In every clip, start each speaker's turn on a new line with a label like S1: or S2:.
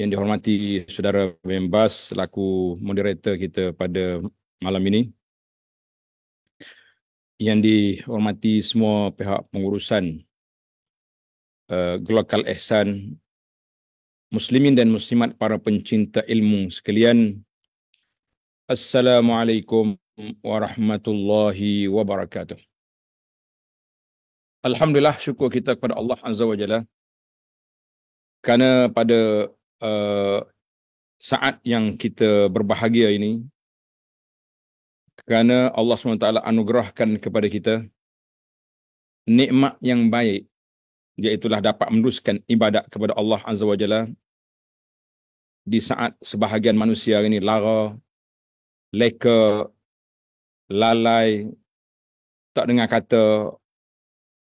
S1: Yang dihormati Saudara Membas laku moderator kita pada malam ini. Yang dihormati semua pihak pengurusan uh, eh, Glokal Ehsan, Muslimin dan Muslimat para pencinta ilmu sekalian. Assalamualaikum warahmatullahi wabarakatuh. Alhamdulillah syukur kita kepada Allah Azza wa Jalla. Kerana pada uh, saat yang kita berbahagia ini kerana Allah SWT anugerahkan kepada kita nikmat yang baik iaitulah dapat meneruskan ibadat kepada Allah Azza wa Jalla di saat sebahagian manusia ini lara, leka, lalai, tak dengar kata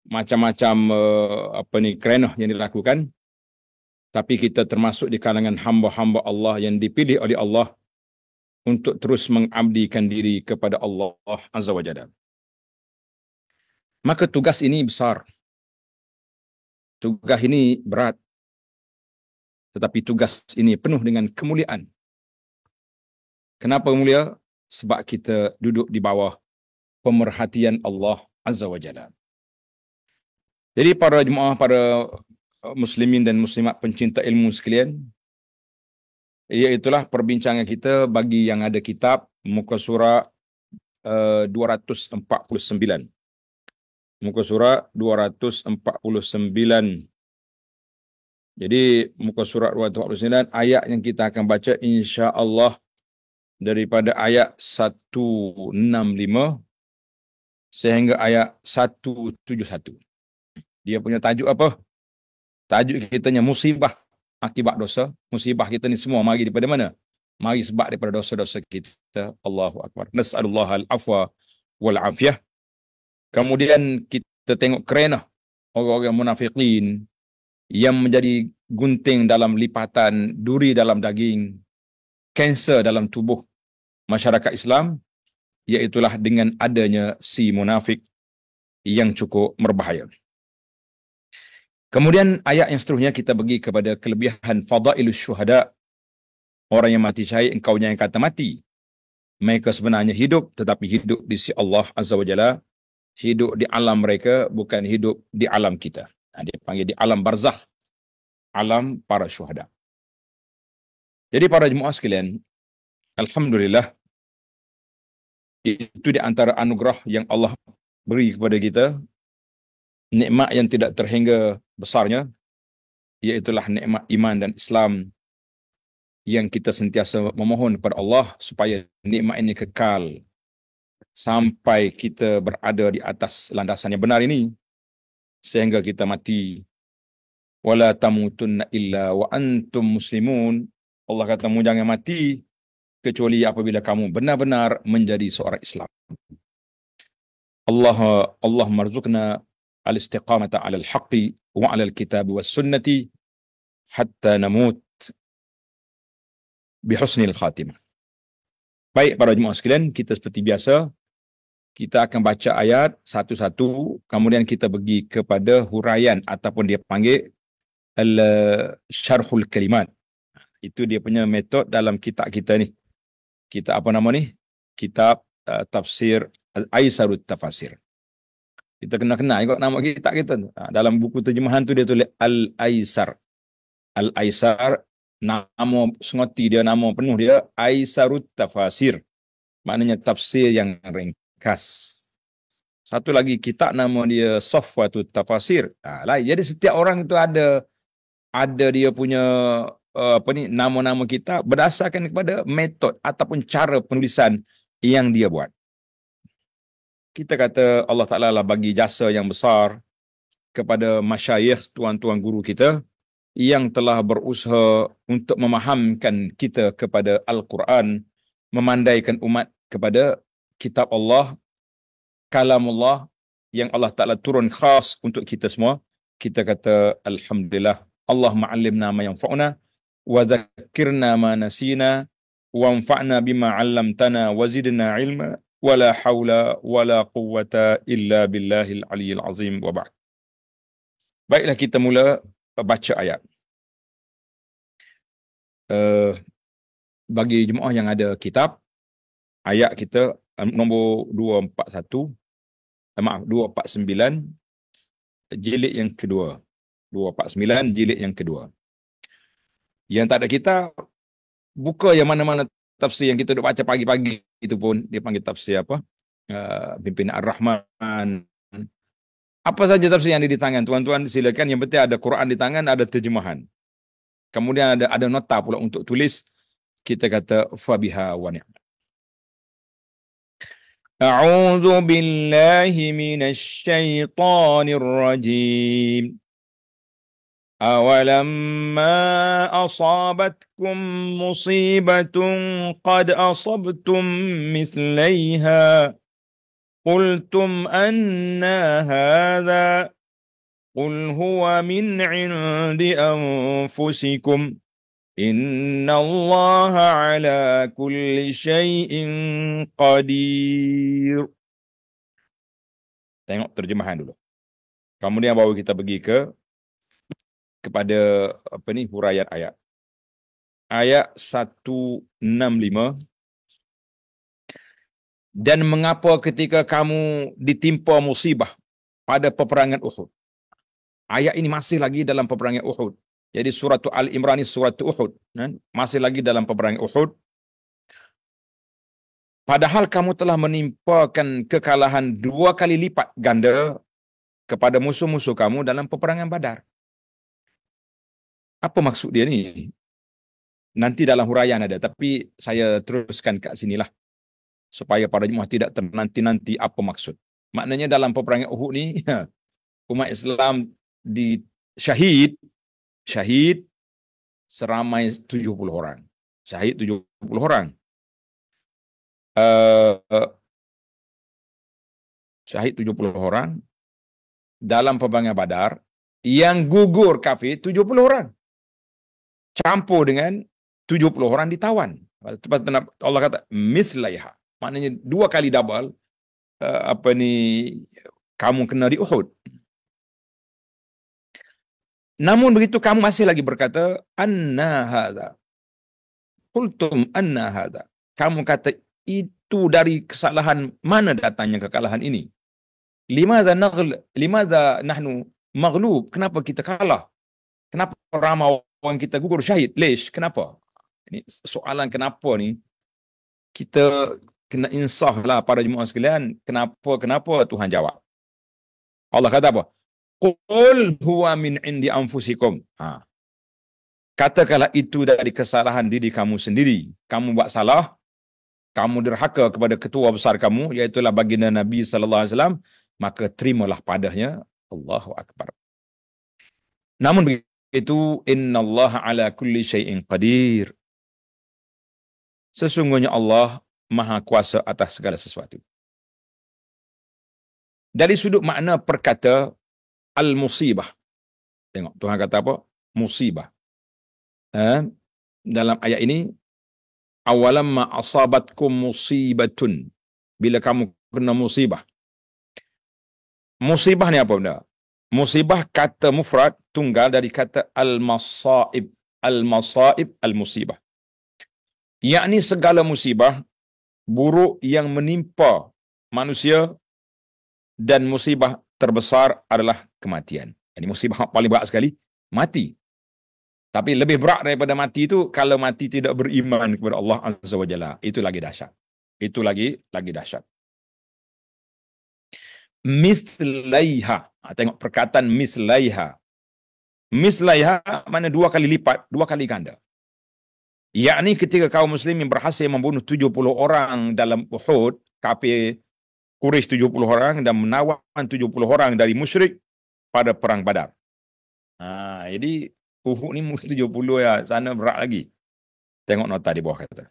S1: macam-macam uh, apa ni kerenah yang dilakukan tapi kita termasuk di kalangan hamba-hamba Allah yang dipilih oleh Allah untuk terus mengabdikan diri kepada Allah Azza wa Jalla. Maka tugas ini besar. Tugas ini berat. Tetapi tugas ini penuh dengan kemuliaan. Kenapa mulia? Sebab kita duduk di bawah pemerhatian Allah Azza wa Jalla. Jadi para jemaah, para Oh, muslimin dan muslimat pencinta ilmu sekalian. Iaitulah perbincangan kita bagi yang ada kitab muka surah eh, uh, 249. Muka surah 249. Jadi muka surah 249 ayat yang kita akan baca insya-Allah daripada ayat 165 sehingga ayat 171. Dia punya tajuk apa? tajuk kitanya musibah akibat dosa. Musibah kita ni semua mari daripada mana? Mari sebab daripada dosa-dosa kita. Allahu Akbar. Nas'alullah al-afwa wal-afiyah. Kemudian kita tengok kerana orang-orang munafiqin yang menjadi gunting dalam lipatan, duri dalam daging, kanser dalam tubuh masyarakat Islam, iaitulah dengan adanya si munafik yang cukup berbahaya. Kemudian ayat yang seterusnya kita bagi kepada kelebihan fadailus syuhada. Orang yang mati syahid, engkau yang kata mati. Mereka sebenarnya hidup, tetapi hidup di si Allah Azza wa Jalla. Hidup di alam mereka, bukan hidup di alam kita. Ha, dia panggil di alam barzah. Alam para syuhada. Jadi para jemaah sekalian, Alhamdulillah, itu di antara anugerah yang Allah beri kepada kita nikmat yang tidak terhingga besarnya iaitulah nikmat iman dan Islam yang kita sentiasa memohon kepada Allah supaya nikmat ini kekal sampai kita berada di atas landasan yang benar ini sehingga kita mati wala tamutunna illa wa antum muslimun Allah kata kamu jangan mati kecuali apabila kamu benar-benar menjadi seorang Islam Allah Allah marzukna al-Haqi wa الاستقامة على الحق وعلى الكتاب hatta namut نموت al-Khatimah. Baik para jemaah sekalian, kita seperti biasa, kita akan baca ayat satu-satu, kemudian kita pergi kepada huraian ataupun dia panggil Al-Syarhul Kalimat. Itu dia punya metod dalam kitab kita ni. Kitab apa nama ni? Kitab uh, Tafsir Al-Aisarut Tafasir. Kita kena kenal juga nama kitab kita tu. Ha, dalam buku terjemahan tu dia tulis Al-Aisar. Al-Aisar nama sengoti dia nama penuh dia Aisarut Tafasir. Maknanya tafsir yang ringkas. Satu lagi kitab nama dia Sofwatu Tafasir. Ha, lah. Jadi setiap orang itu ada ada dia punya uh, apa ni nama-nama kita berdasarkan kepada metod ataupun cara penulisan yang dia buat kita kata Allah Ta'ala lah bagi jasa yang besar kepada masyayikh tuan-tuan guru kita yang telah berusaha untuk memahamkan kita kepada Al-Quran, memandaikan umat kepada kitab Allah, kalam Allah yang Allah Ta'ala turun khas untuk kita semua. Kita kata Alhamdulillah. Allah ma'alimna ma yang fa'una wa zakirna ma wa anfa'na bima'allamtana wa zidna ilma ولا حول ولا قوة إلا بالله العلي العظيم وبعد Baiklah kita mula baca ayat. Uh, bagi jemaah yang ada kitab, ayat kita eh, nombor 241, eh, maaf, 249, jilid yang kedua. 249, jilid yang kedua. Yang tak ada kitab, buka yang mana-mana tafsir yang kita duduk baca pagi-pagi itu pun dia panggil tafsir apa? Uh, eh, pimpinan Ar-Rahman. Apa saja tafsir yang ada di tangan. Tuan-tuan silakan yang penting ada Quran di tangan, ada terjemahan. Kemudian ada ada nota pula untuk tulis. Kita kata fabiha wa A'udzu billahi minasy syaithanir rajim. أولما أصابتكم مصيبة قد أصبتم مثليها قلتم أنا هذا قل هو من عند أنفسكم إن الله على كل شيء قدير Tengok terjemahan dulu. Kemudian bawa kita pergi ke kepada apa ni huraian ayat. Ayat 165 dan mengapa ketika kamu ditimpa musibah pada peperangan Uhud. Ayat ini masih lagi dalam peperangan Uhud. Jadi surat Al-Imran ini surat Uhud. Kan? Masih lagi dalam peperangan Uhud. Padahal kamu telah menimpakan kekalahan dua kali lipat ganda kepada musuh-musuh kamu dalam peperangan Badar apa maksud dia ni? Nanti dalam huraian ada, tapi saya teruskan kat lah Supaya para jemaah tidak ternanti-nanti apa maksud. Maknanya dalam peperangan Uhud ni, umat Islam di syahid, syahid seramai 70 orang. Syahid 70 orang. Uh, syahid 70 orang dalam peperangan Badar yang gugur kafir 70 orang campur dengan 70 orang ditawan. Tepat Allah kata mislaiha. Maknanya dua kali double uh, apa ni kamu kena di Uhud. Namun begitu kamu masih lagi berkata anna hadha. Kultum anna hadha. Kamu kata itu dari kesalahan mana datangnya kekalahan ini? Lima Limaza nahl za nahnu maglub. Kenapa kita kalah? Kenapa ramai kawan kita gugur syahid. Leish, kenapa? Ini soalan kenapa ni kita kena insaf lah para jemaah sekalian. Kenapa, kenapa Tuhan jawab? Allah kata apa? Qul huwa min indi anfusikum. Ha. Katakanlah itu dari kesalahan diri kamu sendiri. Kamu buat salah. Kamu derhaka kepada ketua besar kamu. Iaitulah baginda Nabi Sallallahu Alaihi Wasallam. Maka terimalah padahnya. Allahu Akbar. Namun begini itu inna Allah ala kulli syai'in qadir. Sesungguhnya Allah maha kuasa atas segala sesuatu. Dari sudut makna perkata al-musibah. Tengok Tuhan kata apa? Musibah. Eh? Dalam ayat ini, awalamma asabatkum musibatun. Bila kamu kena musibah. Musibah ni apa benda? musibah kata mufrad tunggal dari kata al-masaib al-masaib al-musibah yakni segala musibah buruk yang menimpa manusia dan musibah terbesar adalah kematian ini musibah paling berat sekali mati tapi lebih berat daripada mati itu kalau mati tidak beriman kepada Allah azza wajalla itu lagi dahsyat itu lagi lagi dahsyat mislaiha. Ha, tengok perkataan mislaiha. Mislaiha mana dua kali lipat, dua kali ganda. Yakni ketika kaum muslimin berhasil membunuh 70 orang dalam Uhud, kafir Quraisy 70 orang dan menawan 70 orang dari musyrik pada perang Badar. Ha, jadi Uhud ni 70 ya, sana berat lagi. Tengok nota di bawah kata.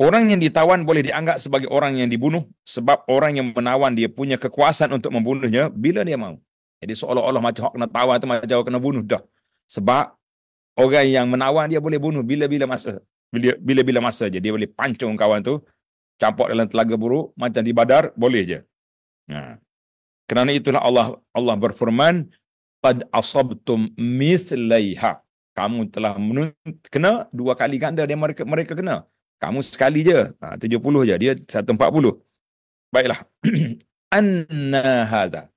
S1: Orang yang ditawan boleh dianggap sebagai orang yang dibunuh sebab orang yang menawan dia punya kekuasaan untuk membunuhnya bila dia mahu. Jadi seolah-olah macam orang kena tawan tu macam orang kena bunuh dah. Sebab orang yang menawan dia boleh bunuh bila-bila masa. Bila-bila masa je. Dia boleh pancung kawan tu. Campur dalam telaga buruk. Macam di badar. Boleh je. Ha. Kerana itulah Allah Allah berfirman. Qad asabtum mislaiha. Kamu telah menun- kena dua kali ganda. Dia mereka, mereka kena. Kamu sekali je. Ha, 70 je. Dia 140. Baiklah. anna hadha.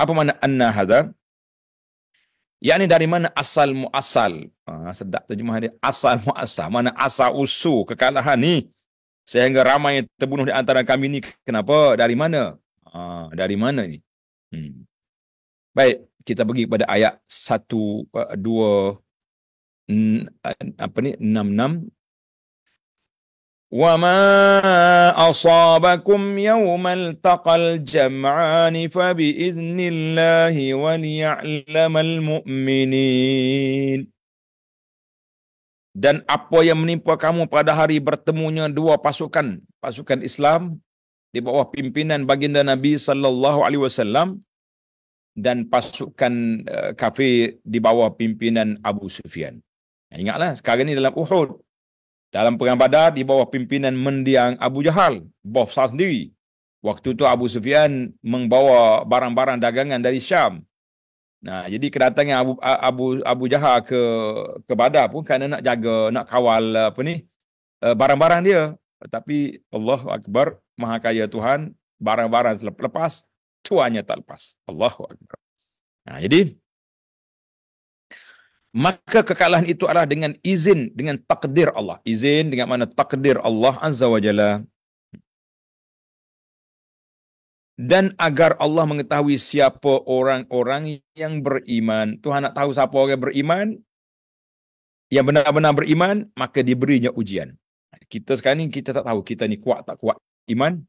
S1: Apa makna anna hadha? Yang ini dari mana asal muasal. Ha, sedap terjemah dia. Asal muasal. Mana asal usul kekalahan ni. Sehingga ramai yang terbunuh di antara kami ni. Kenapa? Dari mana? Ha, dari mana ni? Hmm. Baik. Kita pergi kepada ayat 1, 2, apa ni 66 وما أصابكم يوم التقى الجمعان فبإذن الله وليعلم المؤمنين Dan apa yang menimpa kamu pada hari bertemunya dua pasukan, pasukan Islam di bawah pimpinan baginda Nabi sallallahu alaihi wasallam dan pasukan eh, kafir di bawah pimpinan Abu Sufyan. Ingatlah sekarang ni dalam Uhud, dalam perang Badar di bawah pimpinan mendiang Abu Jahal, Bob Sal sendiri. Waktu itu Abu Sufyan membawa barang-barang dagangan dari Syam. Nah, jadi kedatangan Abu Abu Abu Jahal ke ke Badar pun kerana nak jaga, nak kawal apa ni? Eh, barang-barang dia. Tapi Allahu Akbar, Maha Kaya Tuhan, barang-barang selepas tuannya tak lepas. Allahu Akbar. Nah, jadi maka kekalahan itu adalah dengan izin dengan takdir Allah izin dengan mana takdir Allah azza wajalla dan agar Allah mengetahui siapa orang-orang yang beriman Tuhan nak tahu siapa orang yang beriman yang benar-benar beriman maka diberinya ujian kita sekarang ini kita tak tahu kita ni kuat tak kuat iman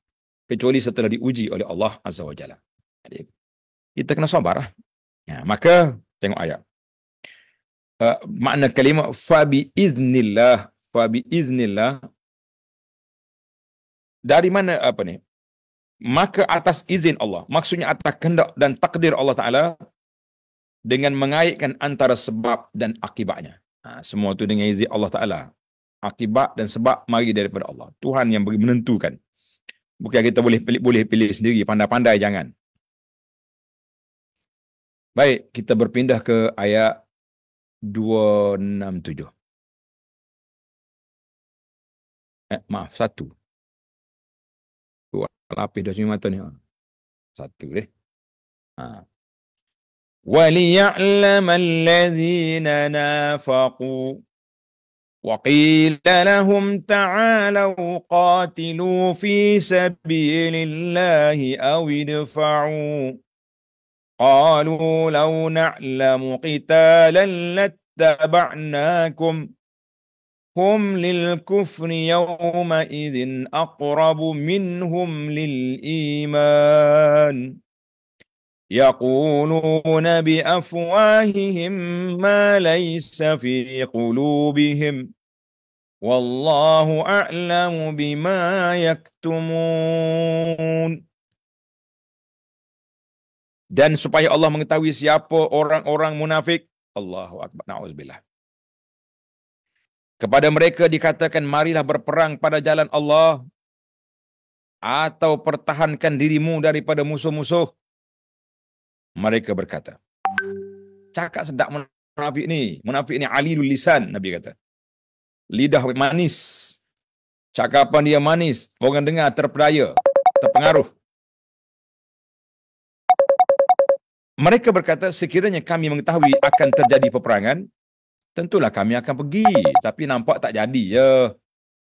S1: kecuali setelah diuji oleh Allah azza wajalla jadi kita kena sabar lah. ya, maka tengok ayat uh, makna kalimah fabi iznillah fabi iznillah dari mana apa ni maka atas izin Allah maksudnya atas kehendak dan takdir Allah taala dengan mengaitkan antara sebab dan akibatnya ha, semua itu dengan izin Allah taala akibat dan sebab mari daripada Allah Tuhan yang beri menentukan bukan kita boleh pilih boleh pilih sendiri pandai-pandai jangan baik kita berpindah ke ayat 267 eh maaf satu dua lapis dua mata ni satu deh ha وليعلم الذين نافقوا وقيل لهم تعالوا قاتلوا في سبيل الله أو ادفعوا قالوا لو نعلم قتالا لاتبعناكم هم للكفر يومئذ أقرب منهم للإيمان يقولون بأفواههم ما ليس في قلوبهم والله أعلم بما يكتمون dan supaya Allah mengetahui siapa orang-orang munafik. Allahu akbar. Nauzubillah. Kepada mereka dikatakan marilah berperang pada jalan Allah atau pertahankan dirimu daripada musuh-musuh. Mereka berkata. Cakap sedap munafik ni. Munafik ni alilul lisan Nabi kata. Lidah manis. Cakapan dia manis. Orang dengar terperaya. Terpengaruh. Mereka berkata sekiranya kami mengetahui akan terjadi peperangan, tentulah kami akan pergi. Tapi nampak tak jadi Ya,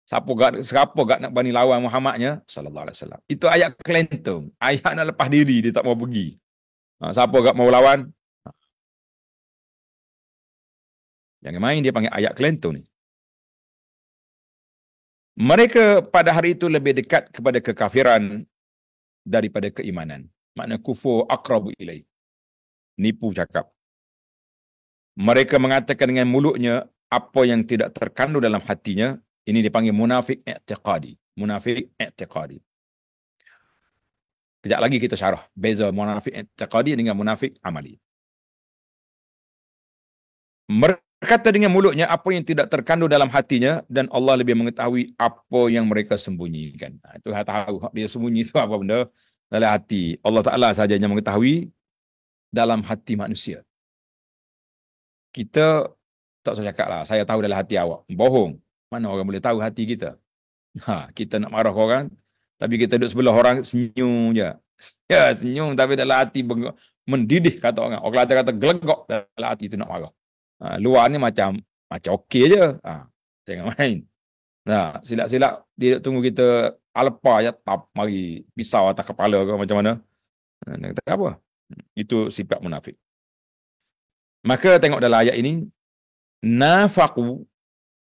S1: Siapa gak, siapa gak nak berani lawan Muhammadnya? Sallallahu alaihi wasallam. Itu ayat kelentong. Ayat nak lepas diri dia tak mau pergi. Ha, siapa gak mau lawan? Ha. Jangan main dia panggil ayat kelentong ni. Mereka pada hari itu lebih dekat kepada kekafiran daripada keimanan. Makna kufur akrabu ilaih nipu cakap. Mereka mengatakan dengan mulutnya apa yang tidak terkandung dalam hatinya. Ini dipanggil munafik i'tiqadi. Munafik i'tiqadi. Kejap lagi kita syarah. Beza munafik i'tiqadi dengan munafik amali. Berkata dengan mulutnya apa yang tidak terkandung dalam hatinya dan Allah lebih mengetahui apa yang mereka sembunyikan. Itu tahu dia sembunyi itu apa benda dalam hati. Allah Ta'ala sahaja yang mengetahui dalam hati manusia. Kita tak usah cakap lah, saya tahu dalam hati awak. Bohong. Mana orang boleh tahu hati kita? Ha, kita nak marah orang, tapi kita duduk sebelah orang senyum je. Ya, senyum tapi dalam hati mendidih kata orang. Orang kata, kata gelegok dalam hati itu nak marah. Ha, luar ni macam macam okey je. Ha, jangan main. Nah, ha, silap-silap dia tunggu kita alpa ya tap mari pisau atas kepala ke macam mana. Ha, dia kata apa? Itu sifat munafik. Maka tengok dalam ayat ini, nafaku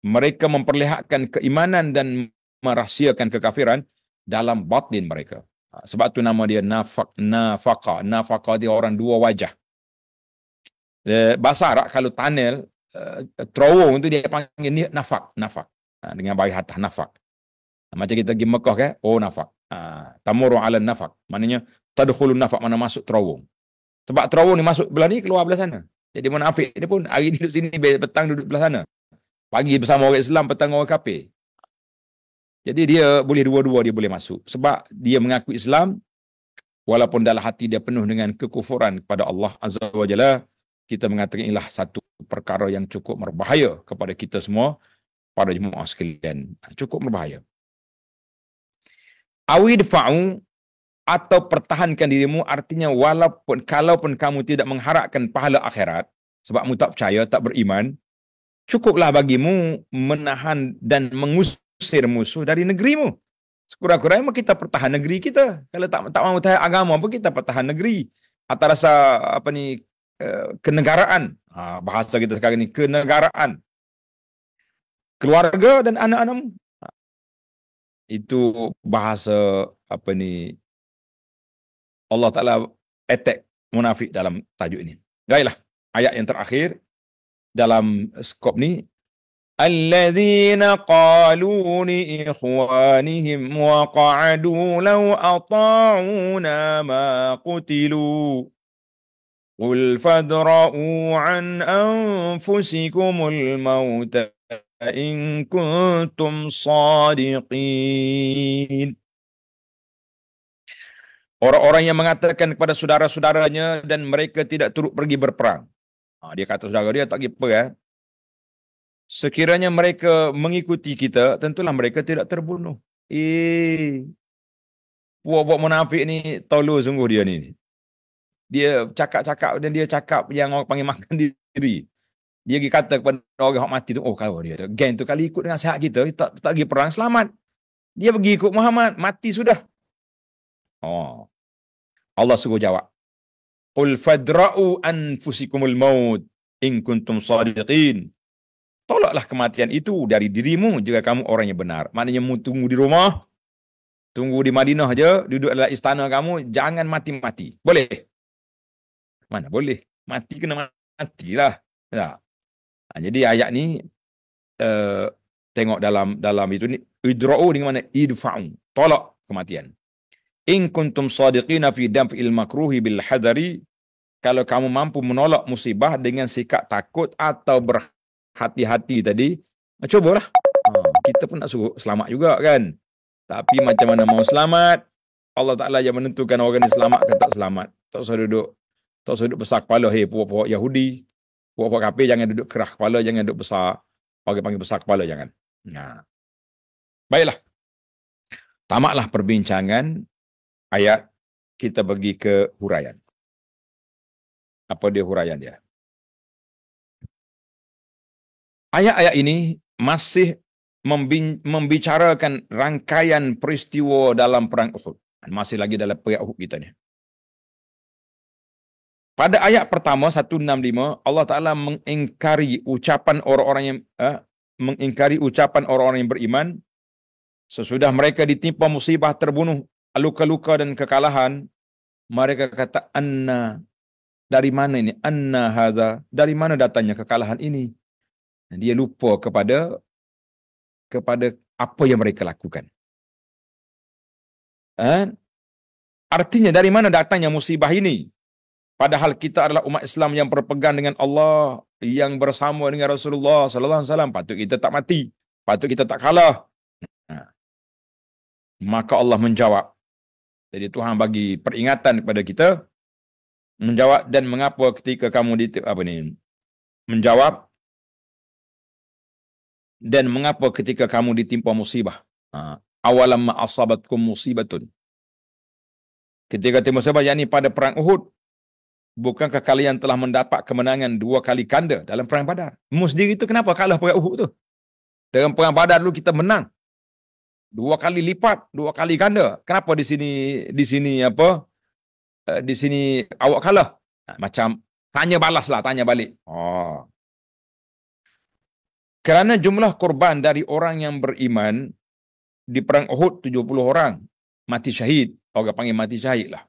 S1: mereka memperlihatkan keimanan dan merahsiakan kekafiran dalam batin mereka. Ha, sebab tu nama dia nafak, nafaka. Nafaka dia orang dua wajah. Bahasa Arab kalau tunnel, uh, terowong tu dia panggil ni nafak, nafak. Ha, dengan bahasa hatah, nafak. Ha, macam kita pergi Mekah kan, oh nafak. Uh, tamuru ala nafak. Maknanya tadkhulun nafak mana masuk terowong. Sebab terowong ni masuk belah ni keluar belah sana. Jadi mana munafik ni pun hari ni duduk sini petang duduk belah sana. Pagi bersama orang Islam petang orang kafir. Jadi dia boleh dua-dua dia boleh masuk sebab dia mengaku Islam walaupun dalam hati dia penuh dengan kekufuran kepada Allah Azza wa Jalla kita mengatakan inilah satu perkara yang cukup berbahaya kepada kita semua pada jemaah sekalian cukup berbahaya Awid fa'u atau pertahankan dirimu artinya walaupun kalau pun kamu tidak mengharapkan pahala akhirat sebab kamu tak percaya tak beriman cukuplah bagimu menahan dan mengusir musuh dari negerimu sekurang-kurangnya kita pertahan negeri kita kalau tak tak mau tahu agama apa kita pertahan negeri atau rasa apa ni eh, kenegaraan ha, bahasa kita sekarang ni kenegaraan keluarga dan anak anakmu ha. itu bahasa apa ni Allah Ta'ala attack munafik dalam tajuk ini. Baiklah, ayat yang terakhir dalam skop ni. الذين قالوا لإخوانهم وقعدوا لو أطاعونا ما قتلوا قل فادرؤوا عن أنفسكم الموت إن كنتم صادقين Orang-orang yang mengatakan kepada saudara-saudaranya dan mereka tidak turut pergi berperang. Ha, dia kata saudara dia tak kira kan. Eh. Sekiranya mereka mengikuti kita, tentulah mereka tidak terbunuh. Eh, buat-buat munafik ni, tolu sungguh dia ni. Dia cakap-cakap dan dia cakap yang orang panggil makan diri. Dia pergi kata kepada orang yang mati tu, oh kau dia. Gang tu kali ikut dengan sehat kita, kita tak, tak pergi perang, selamat. Dia pergi ikut Muhammad, mati sudah. Oh. Allah suruh jawab. Qul fadra'u anfusikumul maut in kuntum sadiqin. Tolaklah kematian itu dari dirimu jika kamu orang yang benar. Maknanya mu tunggu di rumah, tunggu di Madinah aja, duduk dalam istana kamu, jangan mati-mati. Boleh. Mana boleh. Mati kena matilah. Ya. Ha, nah, jadi ayat ni uh, tengok dalam dalam itu ni idra'u dengan mana idfa'u. Tolak kematian. In kuntum sadiqina fi daf'il makruhi bil hadari kalau kamu mampu menolak musibah dengan sikap takut atau berhati-hati tadi, cubalah. Ha, kita pun nak suruh selamat juga kan. Tapi macam mana mau selamat? Allah Ta'ala yang menentukan orang ini selamat ke tak selamat. Tak usah duduk. Tak usah duduk besar kepala. Hei, puak-puak Yahudi. Puak-puak kapir jangan duduk kerah kepala. Jangan duduk besar. pagi-pagi besar kepala jangan. Nah. Baiklah. Tamatlah perbincangan ayat kita pergi ke huraian. Apa dia huraian dia? Ayat-ayat ini masih membicarakan rangkaian peristiwa dalam perang Uhud. Masih lagi dalam perang Uhud kita ni. Pada ayat pertama 165 Allah Taala mengingkari ucapan orang-orang yang eh, mengingkari ucapan orang-orang yang beriman sesudah mereka ditimpa musibah terbunuh luka-luka dan kekalahan, mereka kata anna dari mana ini anna haza dari mana datangnya kekalahan ini dia lupa kepada kepada apa yang mereka lakukan eh? artinya dari mana datangnya musibah ini padahal kita adalah umat Islam yang berpegang dengan Allah yang bersama dengan Rasulullah sallallahu alaihi wasallam patut kita tak mati patut kita tak kalah ha. maka Allah menjawab jadi Tuhan bagi peringatan kepada kita menjawab dan mengapa ketika kamu di apa ni? Menjawab dan mengapa ketika kamu ditimpa musibah? Ha. Awalam ma'asabatkum musibatun. Ketika timbul musibah, yakni pada perang Uhud. Bukankah kalian telah mendapat kemenangan dua kali kanda dalam perang badar? Mu itu kenapa kalah perang Uhud tu? Dalam perang badar dulu kita menang dua kali lipat, dua kali ganda. Kenapa di sini di sini apa? Eh, di sini awak kalah. Macam tanya balas lah, tanya balik. Oh. Kerana jumlah korban dari orang yang beriman di perang Uhud 70 orang mati syahid, orang panggil mati syahid lah.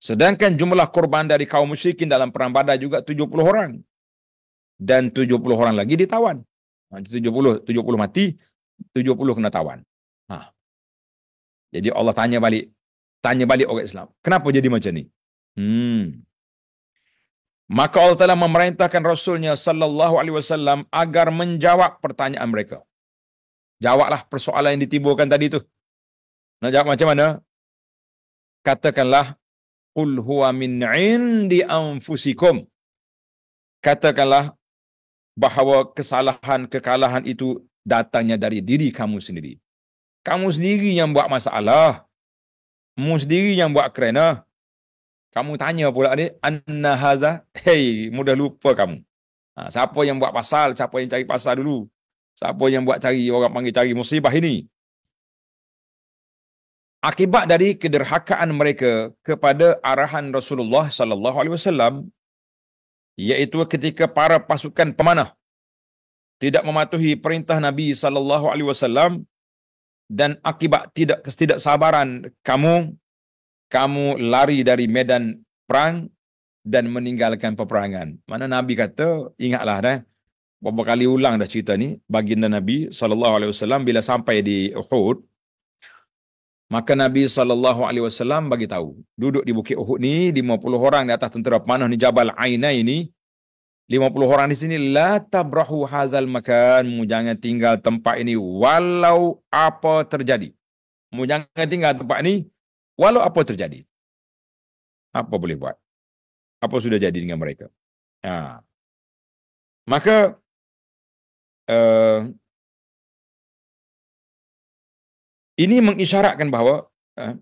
S1: Sedangkan jumlah korban dari kaum musyrikin dalam perang Badar juga 70 orang. Dan 70 orang lagi ditawan. 70, 70 mati, 70 kena tawan. Ha. Jadi Allah tanya balik, tanya balik orang Islam, kenapa jadi macam ni? Hmm. Maka Allah telah memerintahkan Rasulnya sallallahu alaihi wasallam agar menjawab pertanyaan mereka. Jawablah persoalan yang ditimbulkan tadi tu. Nak jawab macam mana? Katakanlah qul huwa min indi anfusikum. Katakanlah bahawa kesalahan kekalahan itu datangnya dari diri kamu sendiri. Kamu sendiri yang buat masalah. Kamu sendiri yang buat kerana. Kamu tanya pula ni, Anna Haza, hey, mudah lupa kamu. Ha, siapa yang buat pasal, siapa yang cari pasal dulu. Siapa yang buat cari, orang panggil cari musibah ini. Akibat dari kederhakaan mereka kepada arahan Rasulullah sallallahu alaihi wasallam iaitu ketika para pasukan pemanah tidak mematuhi perintah Nabi sallallahu alaihi wasallam dan akibat tidak sabaran kamu kamu lari dari medan perang dan meninggalkan peperangan. Mana Nabi kata, ingatlah dah. beberapa kali ulang dah cerita ni, baginda Nabi saw bila sampai di Uhud, maka Nabi saw bagi tahu, duduk di Bukit Uhud ni 50 orang di atas tentera panah ni Jabal Aina ini, 50 orang di sini la tabrahu hazal makan mu jangan tinggal tempat ini walau apa terjadi mu jangan tinggal tempat ini walau apa terjadi apa boleh buat apa sudah jadi dengan mereka ha. maka uh, ini mengisyaratkan bahawa uh,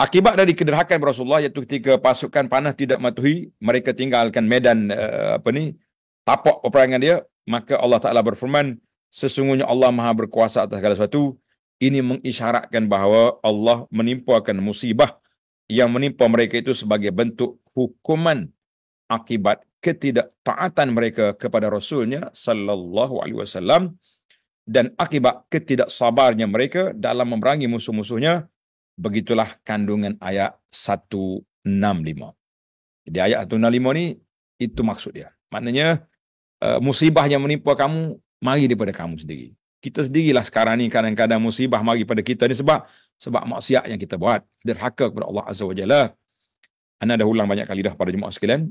S1: Akibat dari kederhakan Rasulullah iaitu ketika pasukan panah tidak matuhi, mereka tinggalkan medan uh, apa ni tapak peperangan dia, maka Allah Taala berfirman, sesungguhnya Allah Maha berkuasa atas segala sesuatu. Ini mengisyaratkan bahawa Allah menimpakan musibah yang menimpa mereka itu sebagai bentuk hukuman akibat ketidaktaatan mereka kepada Rasulnya sallallahu alaihi wasallam dan akibat ketidaksabarnya mereka dalam memerangi musuh-musuhnya Begitulah kandungan ayat 165. Jadi ayat 165 ni itu maksud dia. Maknanya eh, musibah yang menimpa kamu mari daripada kamu sendiri. Kita sendirilah sekarang ni kadang-kadang musibah mari pada kita ni sebab sebab maksiat yang kita buat. Derhaka kepada Allah Azza wa Jalla. Anda dah ulang banyak kali dah pada jemaah sekalian.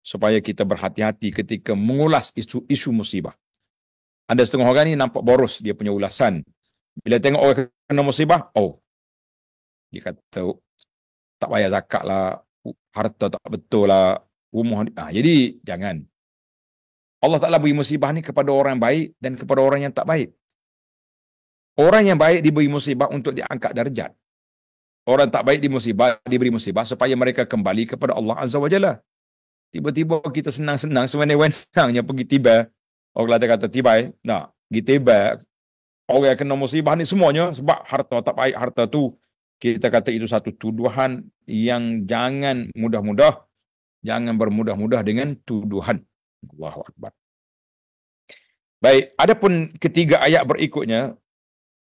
S1: Supaya kita berhati-hati ketika mengulas isu-isu musibah. Ada setengah orang ni nampak boros dia punya ulasan. Bila tengok orang kena musibah, oh dia kata tak payah zakat lah, harta tak betul lah, rumah. Ha, jadi jangan. Allah Ta'ala beri musibah ni kepada orang yang baik dan kepada orang yang tak baik. Orang yang baik diberi musibah untuk diangkat darjat. Orang tak baik di musibah diberi musibah supaya mereka kembali kepada Allah Azza wa Jalla. Tiba-tiba kita senang-senang sewenang-wenangnya pergi tiba. Orang kata kata tiba, eh? Nah, pergi tiba. Orang yang kena musibah ni semuanya sebab harta tak baik, harta tu kita kata itu satu tuduhan yang jangan mudah-mudah jangan bermudah-mudah dengan tuduhan Allahu akbar baik pun ketiga ayat berikutnya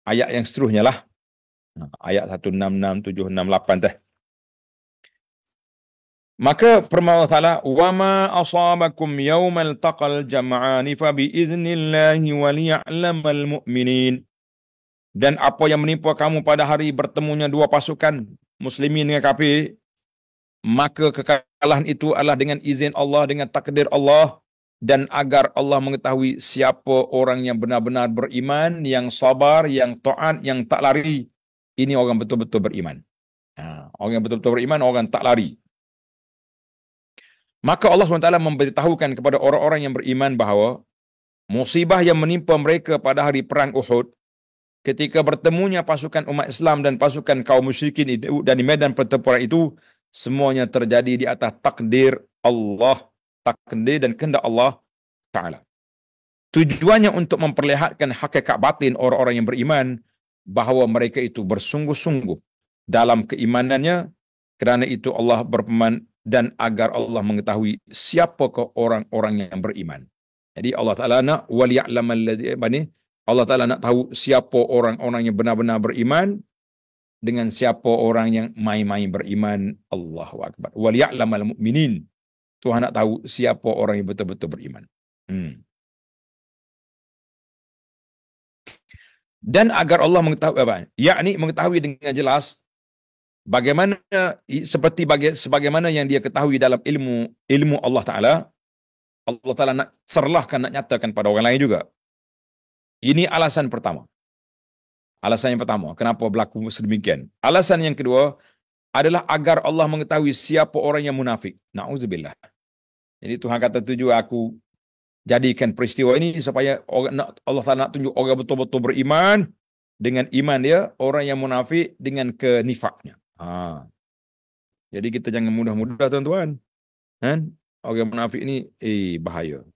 S1: ayat yang seterusnya lah ha, ayat 166768 teh Maka permohonan Allah, "Wa ma asabakum yawmal taqal jama'ani fa bi idznillahi wa liya'lamal mu'minin." dan apa yang menimpa kamu pada hari bertemunya dua pasukan muslimin dengan kafir maka kekalahan itu adalah dengan izin Allah dengan takdir Allah dan agar Allah mengetahui siapa orang yang benar-benar beriman yang sabar yang taat yang tak lari ini orang betul-betul beriman ha orang yang betul-betul beriman orang tak lari maka Allah SWT memberitahukan kepada orang-orang yang beriman bahawa musibah yang menimpa mereka pada hari perang Uhud ketika bertemunya pasukan umat Islam dan pasukan kaum musyrikin itu dan di medan pertempuran itu semuanya terjadi di atas takdir Allah takdir dan kehendak Allah taala tujuannya untuk memperlihatkan hakikat batin orang-orang yang beriman bahawa mereka itu bersungguh-sungguh dalam keimanannya kerana itu Allah berpeman dan agar Allah mengetahui siapakah orang-orang yang beriman jadi Allah taala nak wali'lamal ladzi bani Allah Ta'ala nak tahu siapa orang-orang yang benar-benar beriman dengan siapa orang yang main-main beriman Allahu Akbar. Wal ya'lamal mu'minin. Tuhan nak tahu siapa orang yang betul-betul beriman. Hmm. Dan agar Allah mengetahui apa? Yakni mengetahui dengan jelas bagaimana seperti bagi, sebagaimana yang dia ketahui dalam ilmu ilmu Allah Taala. Allah Taala nak serlahkan nak nyatakan pada orang lain juga. Ini alasan pertama. Alasan yang pertama, kenapa berlaku sedemikian. Alasan yang kedua adalah agar Allah mengetahui siapa orang yang munafik. Na'udzubillah. Jadi Tuhan kata tuju aku jadikan peristiwa ini supaya Allah Ta'ala nak tunjuk orang betul-betul beriman dengan iman dia, orang yang munafik dengan kenifaknya. Ha. Jadi kita jangan mudah-mudah tuan-tuan. Ha? Orang munafik ini eh, bahaya.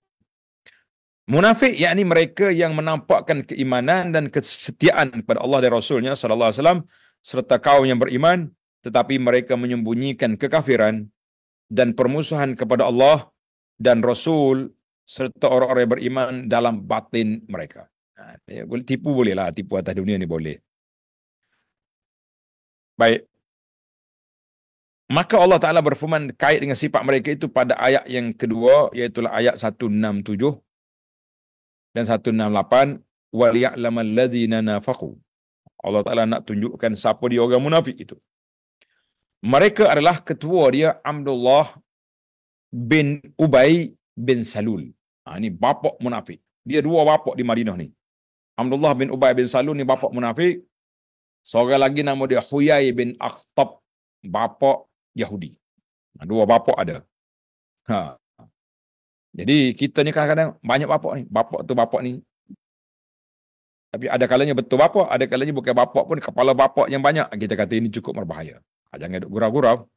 S1: Munafik yakni mereka yang menampakkan keimanan dan kesetiaan kepada Allah dan Rasulnya sallallahu alaihi wasallam serta kaum yang beriman tetapi mereka menyembunyikan kekafiran dan permusuhan kepada Allah dan Rasul serta orang-orang yang beriman dalam batin mereka. Ha, boleh tipu bolehlah tipu atas dunia ni boleh. Baik. Maka Allah Taala berfirman kait dengan sifat mereka itu pada ayat yang kedua iaitu ayat 167 dan 168 wal ya'lamal ladzina nafaqu. Allah Taala nak tunjukkan siapa dia orang munafik itu. Mereka adalah ketua dia Abdullah bin Ubay bin Salul. Ha, ini bapak munafik. Dia dua bapak di Madinah ni. Abdullah bin Ubay bin Salul ni bapak munafik. Seorang lagi nama dia Huyai bin Akhtab. Bapak Yahudi. Ha, dua bapak ada. Ha, jadi kita ni kadang-kadang banyak bapak ni. Bapak tu bapak ni. Tapi ada kalanya betul bapak. Ada kalanya bukan bapak pun. Kepala bapak yang banyak. Kita kata ini cukup berbahaya. Ah, jangan duduk gurau-gurau.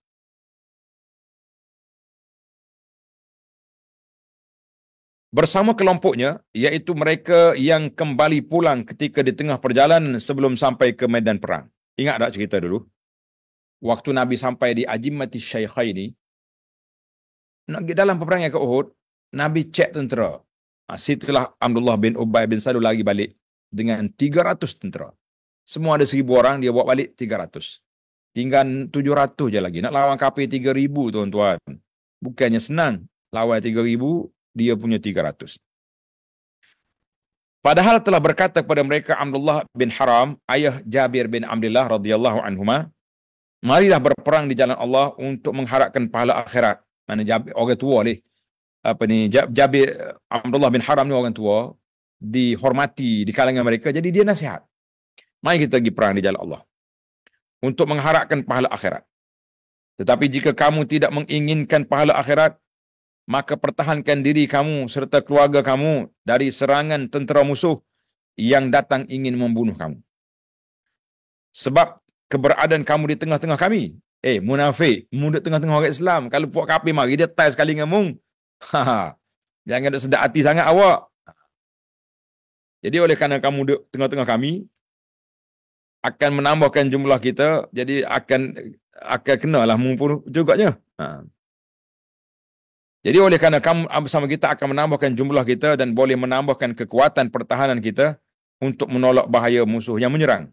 S1: Bersama kelompoknya, iaitu mereka yang kembali pulang ketika di tengah perjalanan sebelum sampai ke medan perang. Ingat tak cerita dulu? Waktu Nabi sampai di Ajimati Syekhai ini, dalam peperangan ke Uhud, Nabi cek tentera. Ha, situlah Abdullah bin Ubay bin Salul lagi balik dengan 300 tentera. Semua ada seribu orang, dia buat balik 300. Tinggal 700 je lagi. Nak lawan kapir 3,000 tuan-tuan. Bukannya senang. Lawan 3,000, dia punya 300. Padahal telah berkata kepada mereka Abdullah bin Haram, ayah Jabir bin Abdullah radhiyallahu anhuma, marilah berperang di jalan Allah untuk mengharapkan pahala akhirat. Mana Jabir, orang tua ni apa ni Jabir Abdullah bin Haram ni orang tua dihormati di kalangan mereka jadi dia nasihat mari kita pergi perang di jalan Allah untuk mengharapkan pahala akhirat tetapi jika kamu tidak menginginkan pahala akhirat maka pertahankan diri kamu serta keluarga kamu dari serangan tentera musuh yang datang ingin membunuh kamu sebab keberadaan kamu di tengah-tengah kami eh munafik muda tengah-tengah orang Islam kalau puak kapi mari dia tai sekali dengan mung Ha, ha, jangan duk sedap hati sangat awak. Jadi oleh kerana kamu duduk tengah-tengah kami, akan menambahkan jumlah kita, jadi akan akan kenalah mumpul juganya. Ha. Jadi oleh kerana kamu ah, bersama kita akan menambahkan jumlah kita dan boleh menambahkan kekuatan pertahanan kita untuk menolak bahaya musuh yang menyerang.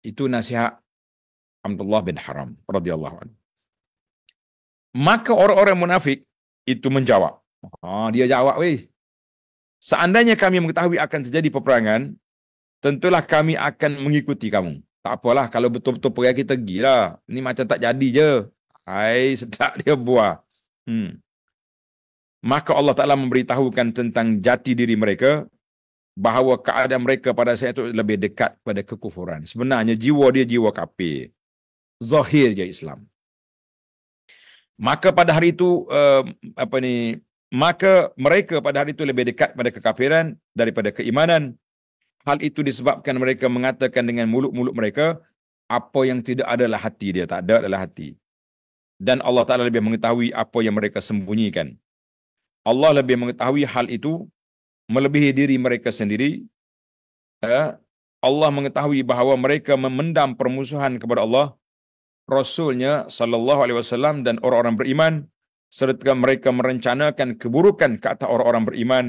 S1: Itu nasihat Abdullah bin Haram radhiyallahu anhu. Maka orang-orang munafik itu menjawab. Ha, dia jawab, weh. Seandainya kami mengetahui akan terjadi peperangan, tentulah kami akan mengikuti kamu. Tak apalah, kalau betul-betul pergi kita gila. Ini macam tak jadi je. Hai, sedap dia buah. Hmm. Maka Allah Ta'ala memberitahukan tentang jati diri mereka, bahawa keadaan mereka pada saat itu lebih dekat pada kekufuran. Sebenarnya jiwa dia jiwa kapir. Zahir je Islam maka pada hari itu uh, apa ni maka mereka pada hari itu lebih dekat pada kekafiran daripada keimanan hal itu disebabkan mereka mengatakan dengan mulut-mulut mereka apa yang tidak adalah hati dia tak ada adalah hati dan Allah taala lebih mengetahui apa yang mereka sembunyikan Allah lebih mengetahui hal itu melebihi diri mereka sendiri uh, Allah mengetahui bahawa mereka memendam permusuhan kepada Allah rasulnya sallallahu alaihi wasallam dan orang-orang beriman serta mereka merencanakan keburukan kata orang-orang beriman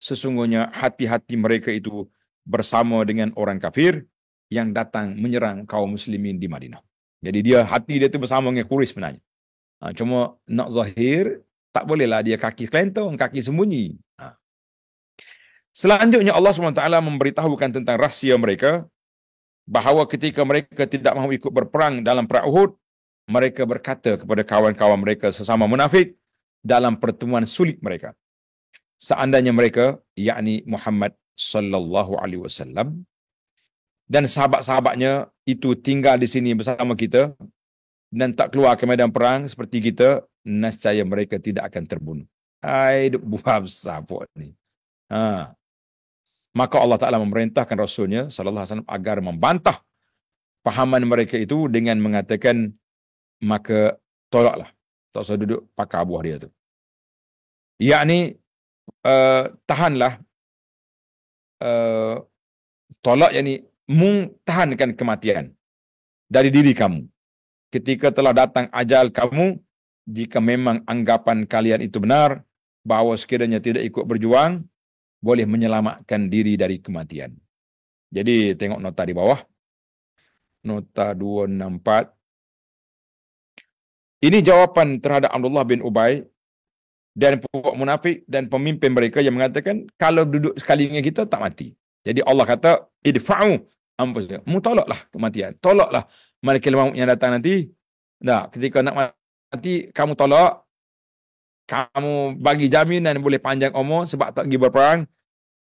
S1: sesungguhnya hati-hati mereka itu bersama dengan orang kafir yang datang menyerang kaum muslimin di Madinah. Jadi dia hati dia tu bersama dengan Quraisy sebenarnya. Ha, cuma nak zahir tak bolehlah dia kaki kelentong, kaki sembunyi. Ha. Selanjutnya Allah SWT memberitahukan tentang rahsia mereka bahawa ketika mereka tidak mahu ikut berperang dalam perang Uhud, mereka berkata kepada kawan-kawan mereka sesama munafik dalam pertemuan sulit mereka. Seandainya mereka, yakni Muhammad sallallahu alaihi wasallam dan sahabat-sahabatnya itu tinggal di sini bersama kita dan tak keluar ke medan perang seperti kita, nescaya mereka tidak akan terbunuh. Hai, buah sahabat ni. Haa maka Allah Taala memerintahkan rasulnya sallallahu alaihi wasallam agar membantah pahaman mereka itu dengan mengatakan maka tolaklah tak usah duduk pakar buah dia tu yakni uh, tahanlah uh, tolak yakni mung tahankan kematian dari diri kamu ketika telah datang ajal kamu jika memang anggapan kalian itu benar bahawa sekiranya tidak ikut berjuang boleh menyelamatkan diri dari kematian. Jadi tengok nota di bawah. Nota 264. Ini jawapan terhadap Abdullah bin Ubay dan pokok munafik dan pemimpin mereka yang mengatakan kalau duduk sekali dengan kita tak mati. Jadi Allah kata idfa'u anfusakum. Mutolaklah kematian. Tolaklah malaikat maut yang datang nanti. Nah, ketika nak mati kamu tolak kamu bagi jaminan boleh panjang umur sebab tak pergi berperang,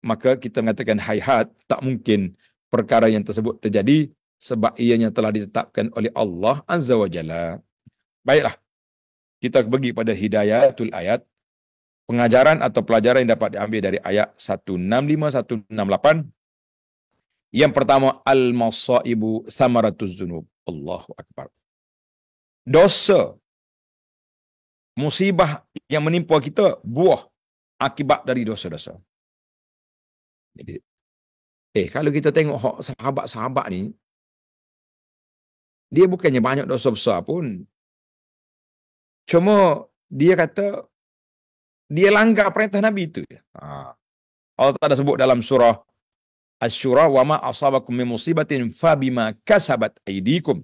S1: maka kita mengatakan hat tak mungkin perkara yang tersebut terjadi sebab ianya telah ditetapkan oleh Allah Azza wa Jalla. Baiklah, kita pergi pada hidayatul ayat. Pengajaran atau pelajaran yang dapat diambil dari ayat 165-168. Yang pertama, Al-Masa'ibu Samaratuz Zunub. Allahu Akbar. Dosa musibah yang menimpa kita buah akibat dari dosa-dosa. Jadi, eh kalau kita tengok sahabat-sahabat ni, dia bukannya banyak dosa besar pun. Cuma dia kata, dia langgar perintah Nabi itu. Ha. Allah Ta'ala sebut dalam surah, Asyura wa ma asabakum min musibatin fabima kasabat aidikum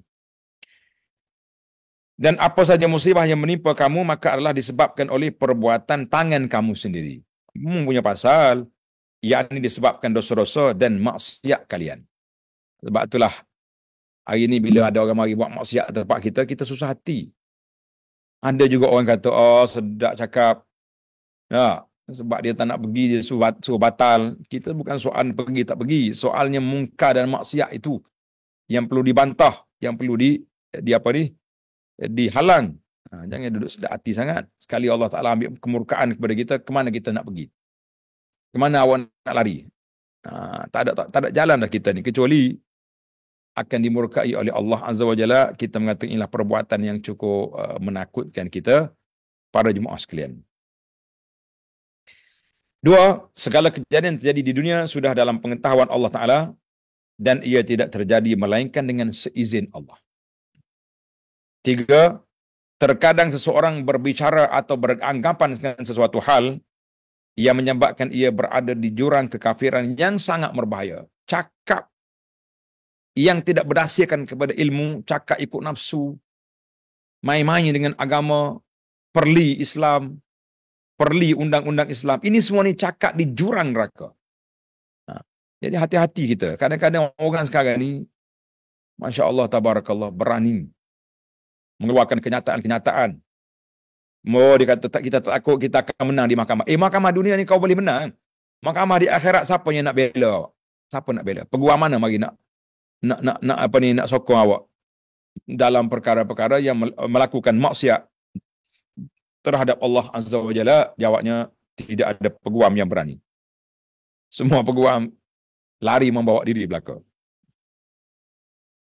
S1: dan apa saja musibah yang menimpa kamu maka adalah disebabkan oleh perbuatan tangan kamu sendiri. Kamu punya pasal ini disebabkan dosa-dosa dan maksiat kalian. Sebab itulah hari ini bila ada orang mari buat maksiat tempat kita kita susah hati. Anda juga orang kata oh sedap cakap. Ya, sebab dia tak nak pergi dia suruh, suruh batal. Kita bukan soal pergi tak pergi, soalnya mungka dan maksiat itu yang perlu dibantah, yang perlu di di apa ni? dihalang. Ha, jangan duduk sedap hati sangat. Sekali Allah Ta'ala ambil kemurkaan kepada kita, ke mana kita nak pergi? Ke mana awak nak lari? Ha, tak, ada, tak, tak ada jalan dah kita ni. Kecuali akan dimurkai oleh Allah Azza wa Jalla, kita mengatakan inilah perbuatan yang cukup uh, menakutkan kita para jemaah sekalian. Dua, segala kejadian yang terjadi di dunia sudah dalam pengetahuan Allah Ta'ala dan ia tidak terjadi melainkan dengan seizin Allah. Tiga, terkadang seseorang berbicara atau beranggapan dengan sesuatu hal yang menyebabkan ia berada di jurang kekafiran yang sangat berbahaya. Cakap yang tidak berdasarkan kepada ilmu, cakap ikut nafsu, main-main dengan agama, perli Islam, perli undang-undang Islam. Ini semua ni cakap di jurang neraka. Ha, jadi hati-hati kita. Kadang-kadang orang sekarang ni, Masya Allah, Tabarakallah, berani mengeluarkan kenyataan-kenyataan. Oh, dia kata kita tak takut kita akan menang di mahkamah. Eh, mahkamah dunia ni kau boleh menang. Mahkamah di akhirat siapa yang nak bela? Siapa nak bela? Peguam mana mari nak, nak nak nak apa ni nak sokong awak dalam perkara-perkara yang melakukan maksiat terhadap Allah Azza wa Jalla, jawabnya tidak ada peguam yang berani. Semua peguam lari membawa diri belakang,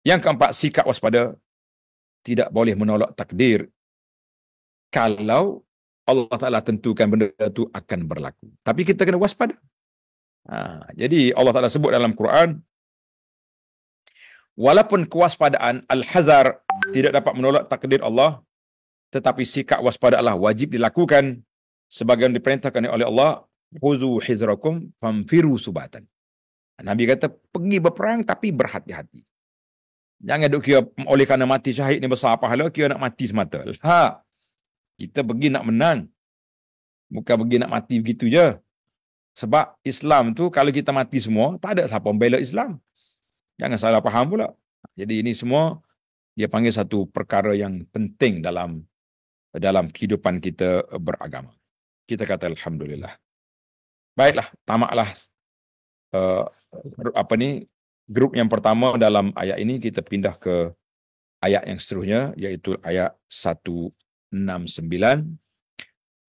S1: Yang keempat, sikap waspada tidak boleh menolak takdir kalau Allah Ta'ala tentukan benda itu akan berlaku. Tapi kita kena waspada. Ha, jadi Allah Ta'ala sebut dalam Quran, walaupun kewaspadaan al-hazar tidak dapat menolak takdir Allah, tetapi sikap waspada Allah wajib dilakukan sebagai yang diperintahkan oleh Allah, huzu hizrakum famfiru subatan. Nabi kata, pergi berperang tapi berhati-hati. Jangan duk kira oleh kerana mati syahid ni besar apa pahala, kira nak mati semata. Ha. Kita pergi nak menang. Bukan pergi nak mati begitu je. Sebab Islam tu kalau kita mati semua, tak ada siapa membela Islam. Jangan salah faham pula. Jadi ini semua dia panggil satu perkara yang penting dalam dalam kehidupan kita beragama. Kita kata Alhamdulillah. Baiklah, tamaklah uh, apa ni grup yang pertama dalam ayat ini kita pindah ke ayat yang seterusnya iaitu ayat 169.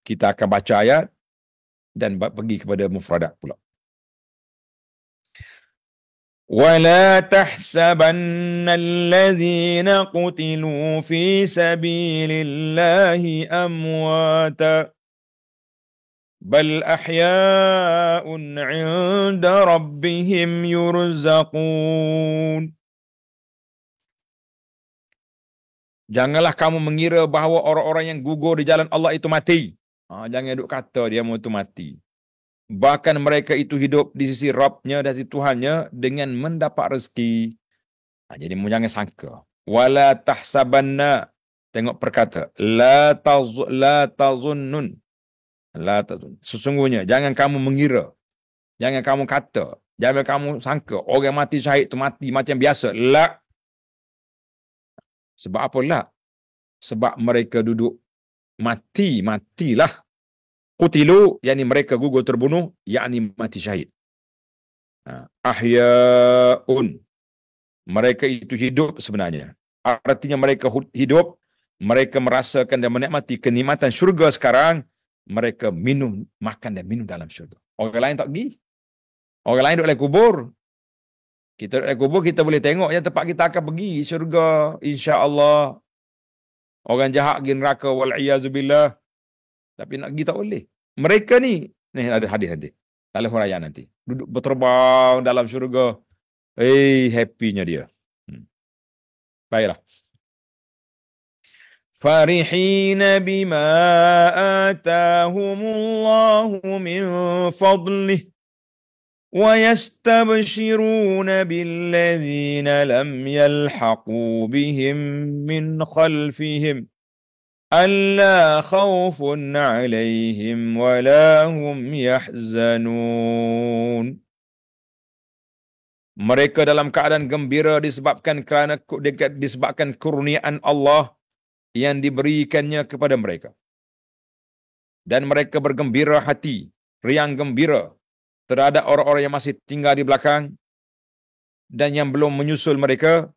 S1: Kita akan baca ayat dan pergi kepada mufradat pula. ولا تحسبن الذين قتلوا في سبيل الله أمواتا بل احياء عند ربهم يرزقون Janganlah kamu mengira bahawa orang-orang yang gugur di jalan Allah itu mati. Ha, jangan duduk kata dia mau itu mati. Bahkan mereka itu hidup di sisi Rabbnya dan di Tuhannya dengan mendapat rezeki. Ha, jadi mu jangan sangka. Wala Tengok perkata. La, taz, la tazunnun. La sesungguhnya jangan kamu mengira. Jangan kamu kata, jangan kamu sangka orang mati syahid tu mati macam biasa. La. Sebab apa lah Sebab mereka duduk mati, matilah. Kutilu, yakni mereka gugur terbunuh, yang yakni mati syahid. Ha, ahya'un. Mereka itu hidup sebenarnya. Artinya mereka hidup, mereka merasakan dan menikmati kenikmatan syurga sekarang, mereka minum, makan dan minum dalam syurga. Orang lain tak pergi. Orang lain duduk dalam kubur. Kita duduk dalam kubur, kita boleh tengok yang tempat kita akan pergi. Syurga, insya Allah. Orang jahat pergi neraka, wal'iyazubillah. Tapi nak pergi tak boleh. Mereka ni, ni ada hadis nanti. Lalu huraian nanti. Duduk berterbang dalam syurga. Eh, hey, happy-nya dia. Hmm. Baiklah. فرحين بما آتاهم الله من فضله ويستبشرون بالذين لم يلحقوا بهم من خلفهم ألا خوف عليهم ولا هم يحزنون Mereka dalam keadaan gembira disebabkan kerana disebabkan kurniaan Allah yang diberikannya kepada mereka. Dan mereka bergembira hati, riang gembira terhadap orang-orang yang masih tinggal di belakang dan yang belum menyusul mereka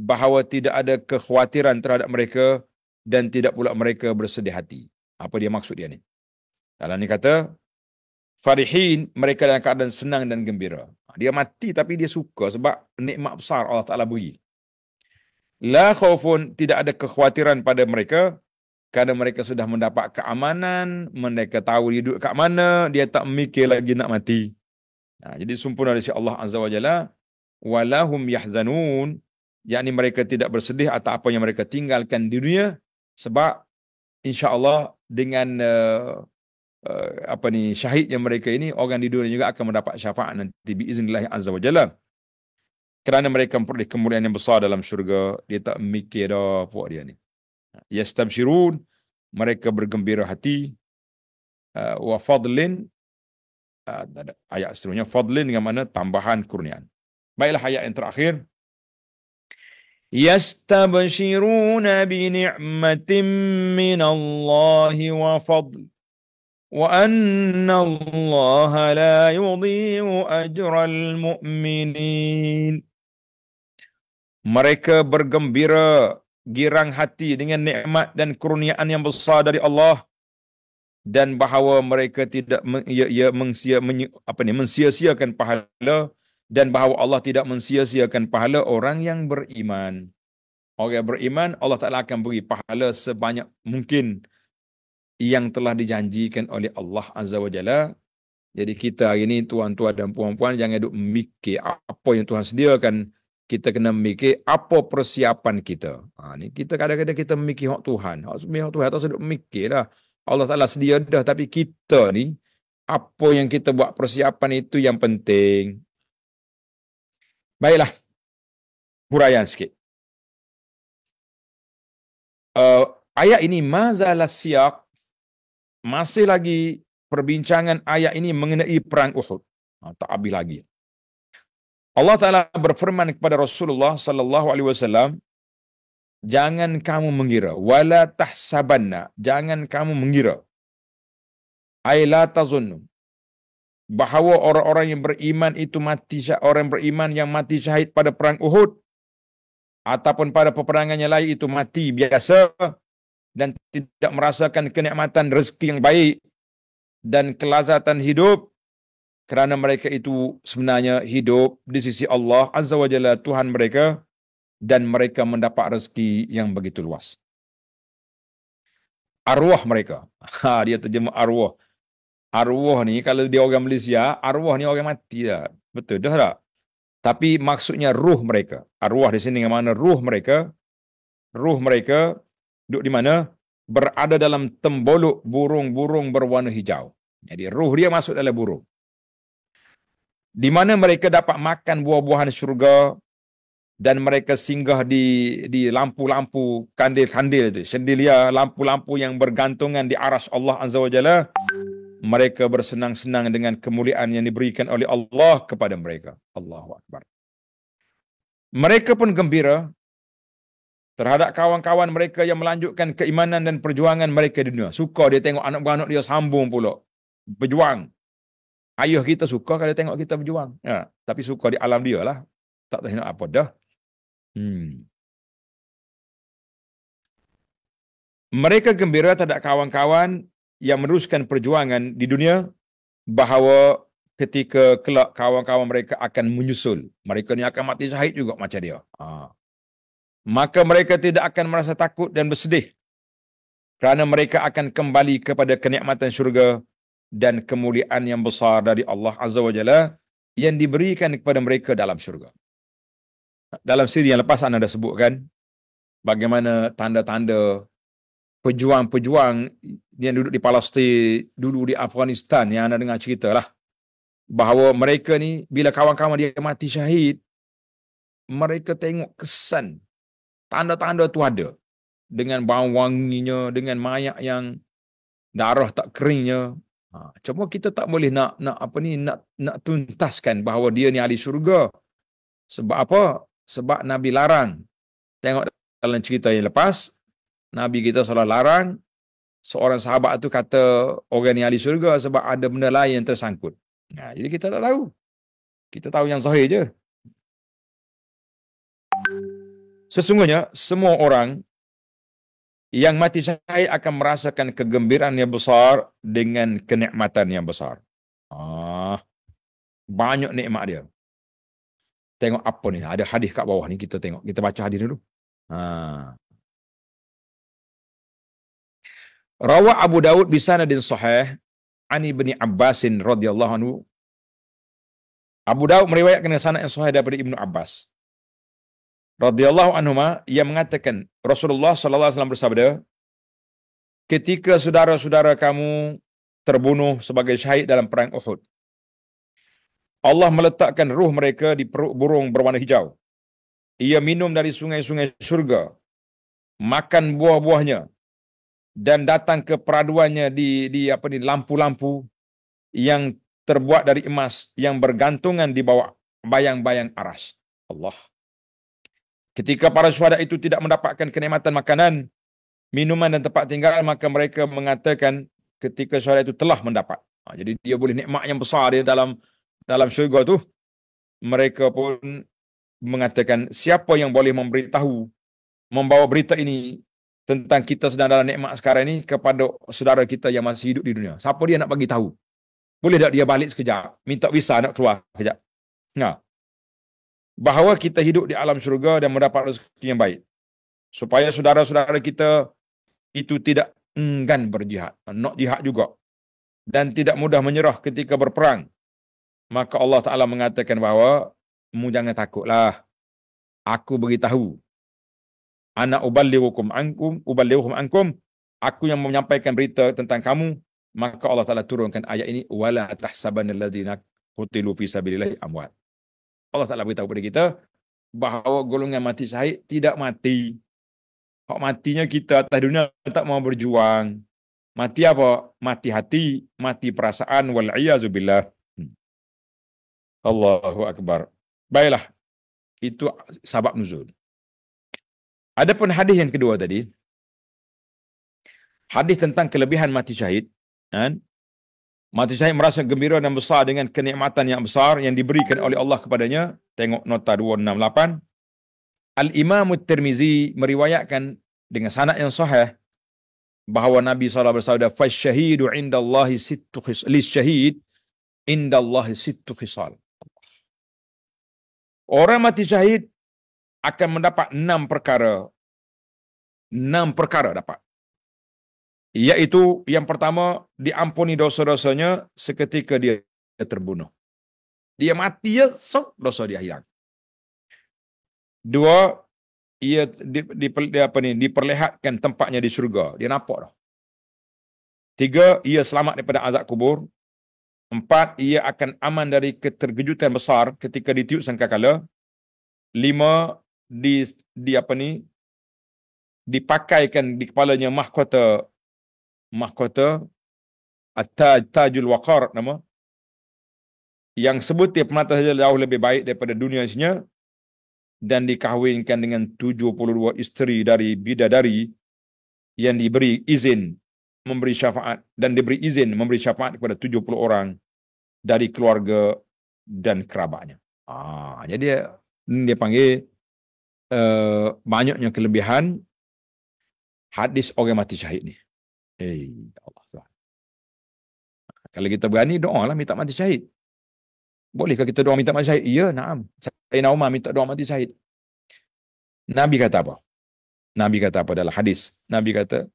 S1: bahawa tidak ada kekhawatiran terhadap mereka dan tidak pula mereka bersedih hati. Apa dia maksud dia ni? Dalam ni kata, Farihin, mereka dalam keadaan senang dan gembira. Ha, dia mati tapi dia suka sebab nikmat besar Allah Ta'ala beri. La khaufun tidak ada kekhawatiran pada mereka kerana mereka sudah mendapat keamanan, mereka tahu hidup kat mana, dia tak mikir lagi nak mati. Ha, jadi sempurna dari si Allah Azza wa Jalla. Walahum yahzanun. Yang mereka tidak bersedih atau apa yang mereka tinggalkan di dunia. Sebab insya Allah dengan uh, uh, apa ni syahid yang mereka ini, orang di dunia juga akan mendapat syafaat nanti. Biiznillah Azza wa Jalla kerana mereka memperoleh kemuliaan yang besar dalam syurga dia tak mikir dah puak dia ni yastabshirun mereka bergembira hati uh, wa fadlin uh, ayat seterusnya fadlin dengan mana tambahan kurnian baiklah ayat yang terakhir يستبشرون بنعمة من الله وفضل وأن الله لا يضيع أجر المؤمنين mereka bergembira girang hati dengan nikmat dan kurniaan yang besar dari Allah dan bahawa mereka tidak ya, ya, mensia, men, apa ni, mensia pahala dan bahawa Allah tidak mensia pahala orang yang beriman. Orang yang beriman, Allah Ta'ala akan beri pahala sebanyak mungkin yang telah dijanjikan oleh Allah Azza wa Jalla. Jadi kita hari ini tuan-tuan dan puan-puan jangan duduk mikir apa yang Tuhan sediakan kita kena mikir apa persiapan kita. Ha, ni kita kadang-kadang kita mikir hak Tuhan. Hak semua hak Tuhan tak sedap mikir lah. Allah Ta'ala sedia dah tapi kita ni apa yang kita buat persiapan itu yang penting. Baiklah. Huraian sikit. Uh, ayat ini mazalah siak masih lagi perbincangan ayat ini mengenai perang Uhud. Ha, tak habis lagi. Allah Taala berfirman kepada Rasulullah sallallahu alaihi wasallam jangan kamu mengira wala tahsabanna jangan kamu mengira ai la bahawa orang-orang yang beriman itu mati syahid orang beriman yang mati syahid pada perang Uhud ataupun pada peperangan yang lain itu mati biasa dan tidak merasakan kenikmatan rezeki yang baik dan kelazatan hidup kerana mereka itu sebenarnya hidup di sisi Allah Azza wa Jalla Tuhan mereka dan mereka mendapat rezeki yang begitu luas. Arwah mereka. Ha, dia terjemah arwah. Arwah ni kalau dia orang Malaysia, arwah ni orang mati dah. Betul dah tak? Tapi maksudnya ruh mereka. Arwah di sini dengan mana ruh mereka? Ruh mereka duduk di mana? Berada dalam tembolok burung-burung berwarna hijau. Jadi ruh dia masuk dalam burung di mana mereka dapat makan buah-buahan syurga dan mereka singgah di di lampu-lampu kandil-kandil itu. Sendilia lampu-lampu yang bergantungan di aras Allah Azza wa Jalla. Mereka bersenang-senang dengan kemuliaan yang diberikan oleh Allah kepada mereka. Allahu Akbar. Mereka pun gembira terhadap kawan-kawan mereka yang melanjutkan keimanan dan perjuangan mereka di dunia. Suka dia tengok anak-anak dia sambung pula. Berjuang. Ayah kita suka kalau tengok kita berjuang. Ya. Tapi suka di alam dia lah. Tak tahu nak apa dah. Hmm. Mereka gembira tak ada kawan-kawan yang meneruskan perjuangan di dunia bahawa ketika kelak kawan-kawan mereka akan menyusul. Mereka ni akan mati syahid juga macam dia. Ha. Maka mereka tidak akan merasa takut dan bersedih kerana mereka akan kembali kepada kenikmatan syurga dan kemuliaan yang besar dari Allah Azza wa Jalla yang diberikan kepada mereka dalam syurga. Dalam siri yang lepas anda sebutkan bagaimana tanda-tanda pejuang-pejuang yang duduk di Palestin, dulu di Afghanistan yang anda dengar cerita lah. Bahawa mereka ni bila kawan-kawan dia mati syahid, mereka tengok kesan tanda-tanda tu ada. Dengan bau wanginya, dengan mayat yang darah tak keringnya, Ha, cuma kita tak boleh nak nak apa ni nak nak tuntaskan bahawa dia ni ahli syurga. Sebab apa? Sebab Nabi larang. Tengok dalam cerita yang lepas, Nabi kita salah larang seorang sahabat tu kata orang ni ahli syurga sebab ada benda lain yang tersangkut. Ha, jadi kita tak tahu. Kita tahu yang zahir je. Sesungguhnya semua orang yang mati syahid akan merasakan kegembiraan yang besar dengan kenikmatan yang besar. Ah, banyak nikmat dia. Tengok apa ni. Ada hadis kat bawah ni kita tengok. Kita baca hadis dulu. Ha. Rawa Abu Dawud bi sanadin sahih Ani bin Abbasin radhiyallahu anhu. Abu Dawud meriwayatkan sanad yang sahih daripada Ibnu Abbas radhiyallahu anhuma ia mengatakan Rasulullah sallallahu alaihi wasallam bersabda ketika saudara-saudara kamu terbunuh sebagai syahid dalam perang Uhud Allah meletakkan ruh mereka di perut burung berwarna hijau ia minum dari sungai-sungai syurga makan buah-buahnya dan datang ke peraduannya di di apa ni lampu-lampu yang terbuat dari emas yang bergantungan di bawah bayang-bayang aras Allah Ketika para syuhada itu tidak mendapatkan kenikmatan makanan, minuman dan tempat tinggal, maka mereka mengatakan ketika syuhada itu telah mendapat. Ha, jadi dia boleh nikmat yang besar dia dalam dalam syurga tu. Mereka pun mengatakan siapa yang boleh memberitahu membawa berita ini tentang kita sedang dalam nikmat sekarang ini kepada saudara kita yang masih hidup di dunia. Siapa dia nak bagi tahu? Boleh tak dia balik sekejap? Minta visa nak keluar sekejap? Nah bahawa kita hidup di alam syurga dan mendapat rezeki yang baik. Supaya saudara-saudara kita itu tidak enggan berjihad. Not jihad juga. Dan tidak mudah menyerah ketika berperang. Maka Allah Ta'ala mengatakan bahawa, Mu jangan takutlah. Aku beritahu. Anak ubalihukum angkum, ubalihukum angkum. Aku yang menyampaikan berita tentang kamu. Maka Allah Ta'ala turunkan ayat ini. Wala tahsabanil ladhina kutilu fisa bililahi amwat. Allah Ta'ala beritahu kepada kita bahawa golongan mati syahid tidak mati. Hak matinya kita atas dunia tak mau berjuang. Mati apa? Mati hati, mati perasaan wal iazubillah. Hmm. Allahu akbar. Baiklah. Itu sabab nuzul. Adapun hadis yang kedua tadi. Hadis tentang kelebihan mati syahid kan Mati syahid merasa gembira dan besar dengan kenikmatan yang besar yang diberikan oleh Allah kepadanya. Tengok nota 268. Al-Imam Tirmizi meriwayatkan dengan sanad yang sahih bahawa Nabi SAW bersabda fasyahidu inda Allahi sittu khisal lis syahid inda sittu khisal orang mati syahid akan mendapat enam perkara enam perkara dapat iaitu yang pertama diampuni dosa-dosanya seketika dia terbunuh. Dia mati ya, so dosa dia hilang. Dua, ia di, di, di apa ni, diperlihatkan tempatnya di syurga. Dia nampak dah. Tiga, ia selamat daripada azab kubur. Empat, ia akan aman dari keterkejutan besar ketika ditiup sangkakala. Lima, di, di apa ni, dipakaikan di kepalanya mahkota mahkota atau tajul Wakar nama yang sebut tiap mata saja jauh lebih baik daripada dunia isinya dan dikahwinkan dengan 72 isteri dari bidadari yang diberi izin memberi syafaat dan diberi izin memberi syafaat kepada 70 orang dari keluarga dan kerabatnya. Ah, jadi hmm, dia panggil uh, banyaknya kelebihan hadis orang mati syahid ni. Eh, hey, ya Allah Tuhan. Kalau kita berani, doa lah minta mati syahid. Bolehkah kita doa minta mati syahid? Ya, naam. nak Umar minta doa mati syahid. Nabi kata apa? Nabi kata apa dalam hadis? Nabi kata,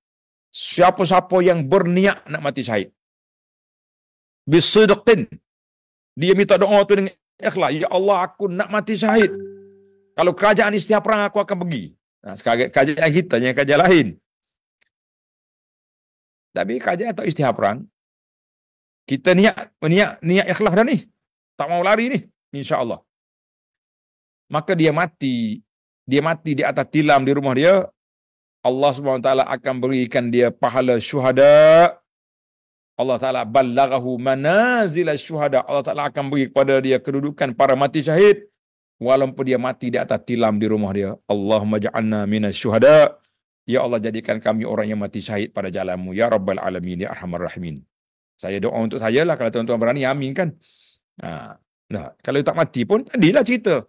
S1: siapa-siapa yang berniat nak mati syahid. Bisidqin. Dia minta doa tu dengan ikhlas. Ya Allah, aku nak mati syahid. Kalau kerajaan ni perang aku akan pergi. Nah, sekarang kerajaan kita yang kerajaan lain. Tapi kajian atau istihab perang, kita niat, niat, niat ikhlas dah ni. Tak mau lari ni. Allah. Maka dia mati. Dia mati di atas tilam di rumah dia. Allah SWT akan berikan dia pahala syuhada. Allah Ta'ala balaghahu manazil syuhada. Allah Ta'ala akan beri kepada dia kedudukan para mati syahid. Walaupun dia mati di atas tilam di rumah dia. Allahumma ja'anna minas syuhada. Ya Allah jadikan kami orang yang mati syahid pada jalanmu. Ya Rabbal Alamin. Ya Arhamar Rahimin. Saya doa untuk saya lah kalau tuan-tuan berani. Amin kan. Ha, nah, kalau tak mati pun tadilah cerita.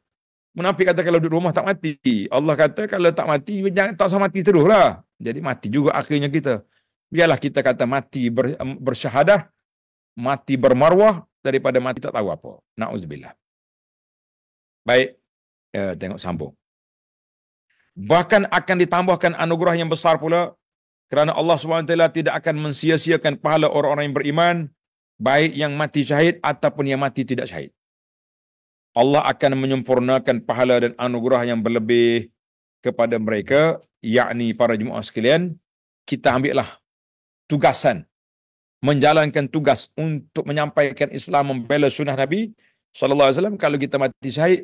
S1: Munafik kata kalau duduk rumah tak mati. Allah kata kalau tak mati, jangan, tak usah mati terus lah. Jadi mati juga akhirnya kita. Biarlah kita kata mati ber, bersyahadah, mati bermarwah daripada mati tak tahu apa. Na'udzubillah. Baik, eh, tengok sambung. Bahkan akan ditambahkan anugerah yang besar pula kerana Allah SWT tidak akan mensia-siakan pahala orang-orang yang beriman baik yang mati syahid ataupun yang mati tidak syahid. Allah akan menyempurnakan pahala dan anugerah yang berlebih kepada mereka, yakni para jemaah sekalian, kita ambillah tugasan menjalankan tugas untuk menyampaikan Islam membela sunnah Nabi sallallahu alaihi wasallam kalau kita mati syahid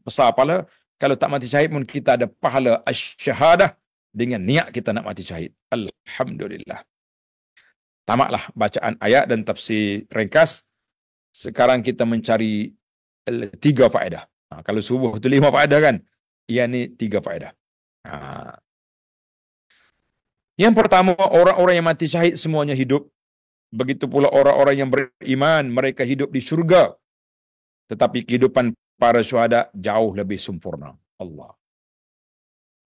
S1: besar pahala kalau tak mati syahid pun kita ada pahala asyhadah dengan niat kita nak mati syahid. Alhamdulillah. Tamatlah bacaan ayat dan tafsir ringkas. Sekarang kita mencari eh, tiga faedah. Ha, kalau subuh tu lima faedah kan? Ia ni tiga faedah. Ha. Yang pertama, orang-orang yang mati syahid semuanya hidup. Begitu pula orang-orang yang beriman, mereka hidup di syurga. Tetapi kehidupan para syuhada jauh lebih sempurna. Allah.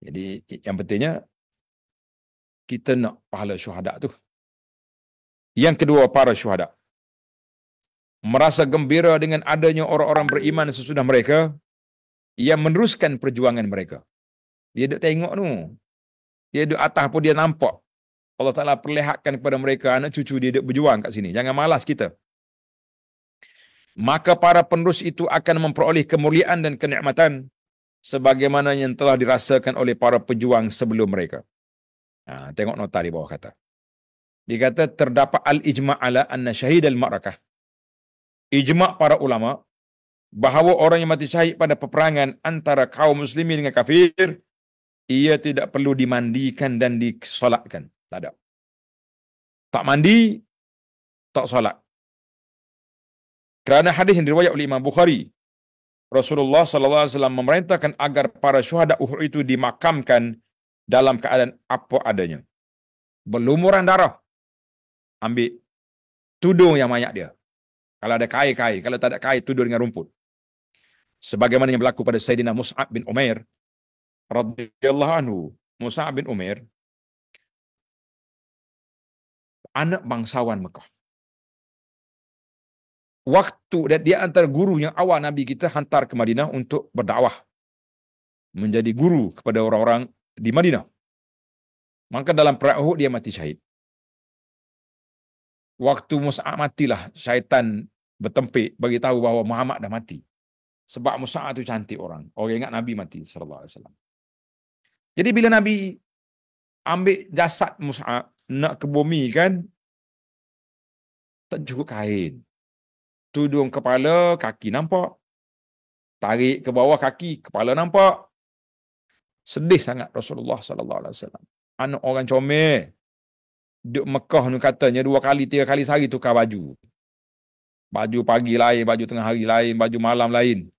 S1: Jadi yang pentingnya kita nak pahala syuhada tu. Yang kedua para syuhada merasa gembira dengan adanya orang-orang beriman sesudah mereka yang meneruskan perjuangan mereka. Dia duk tengok tu. Dia duk atas pun dia nampak. Allah Ta'ala perlihatkan kepada mereka anak cucu dia duk berjuang kat sini. Jangan malas kita maka para penerus itu akan memperoleh kemuliaan dan kenikmatan sebagaimana yang telah dirasakan oleh para pejuang sebelum mereka. Ha, tengok nota di bawah kata. Dikata terdapat al-ijma' ala anna syahid al-ma'rakah. Ijma' para ulama bahawa orang yang mati syahid pada peperangan antara kaum muslimin dengan kafir ia tidak perlu dimandikan dan disolatkan. Tak ada. Tak mandi, tak solat. Kerana hadis yang diriwayat oleh Imam Bukhari, Rasulullah sallallahu alaihi wasallam memerintahkan agar para syuhada Uhud itu dimakamkan dalam keadaan apa adanya. Berlumuran darah. Ambil tudung yang banyak dia. Kalau ada kain-kain, kalau tak ada kain tudung dengan rumput. Sebagaimana yang berlaku pada Sayyidina Mus'ab bin Umair radhiyallahu anhu. Mus'ab bin Umair anak bangsawan Mekah waktu dan dia antara guru yang awal Nabi kita hantar ke Madinah untuk berdakwah menjadi guru kepada orang-orang di Madinah. Maka dalam perang Uhud dia mati syahid. Waktu Mus'ab matilah syaitan bertempik bagi tahu bahawa Muhammad dah mati. Sebab Mus'ab tu cantik orang. Orang ingat Nabi mati sallallahu alaihi wasallam. Jadi bila Nabi ambil jasad Mus'ab nak kebumikan tak cukup kain tudung kepala, kaki nampak. Tarik ke bawah kaki, kepala nampak. Sedih sangat Rasulullah sallallahu alaihi wasallam. Anak orang comel. Duk Mekah ni katanya dua kali, tiga kali sehari tukar baju. Baju pagi lain, baju tengah hari lain, baju malam lain.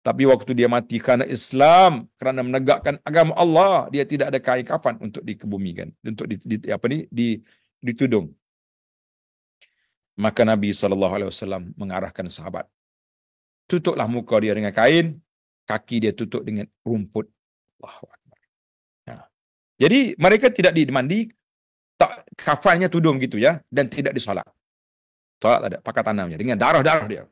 S1: Tapi waktu dia mati kerana Islam, kerana menegakkan agama Allah, dia tidak ada kain kafan untuk dikebumikan, untuk di, di apa ni, di ditudung. Maka Nabi saw mengarahkan sahabat. Tutuplah muka dia dengan kain, kaki dia tutup dengan rumput. Allahu ya. Jadi mereka tidak dimandi, tak kafannya tudung gitu ya dan tidak disolat. Solat ada pakai tanamnya dengan darah-darah dia.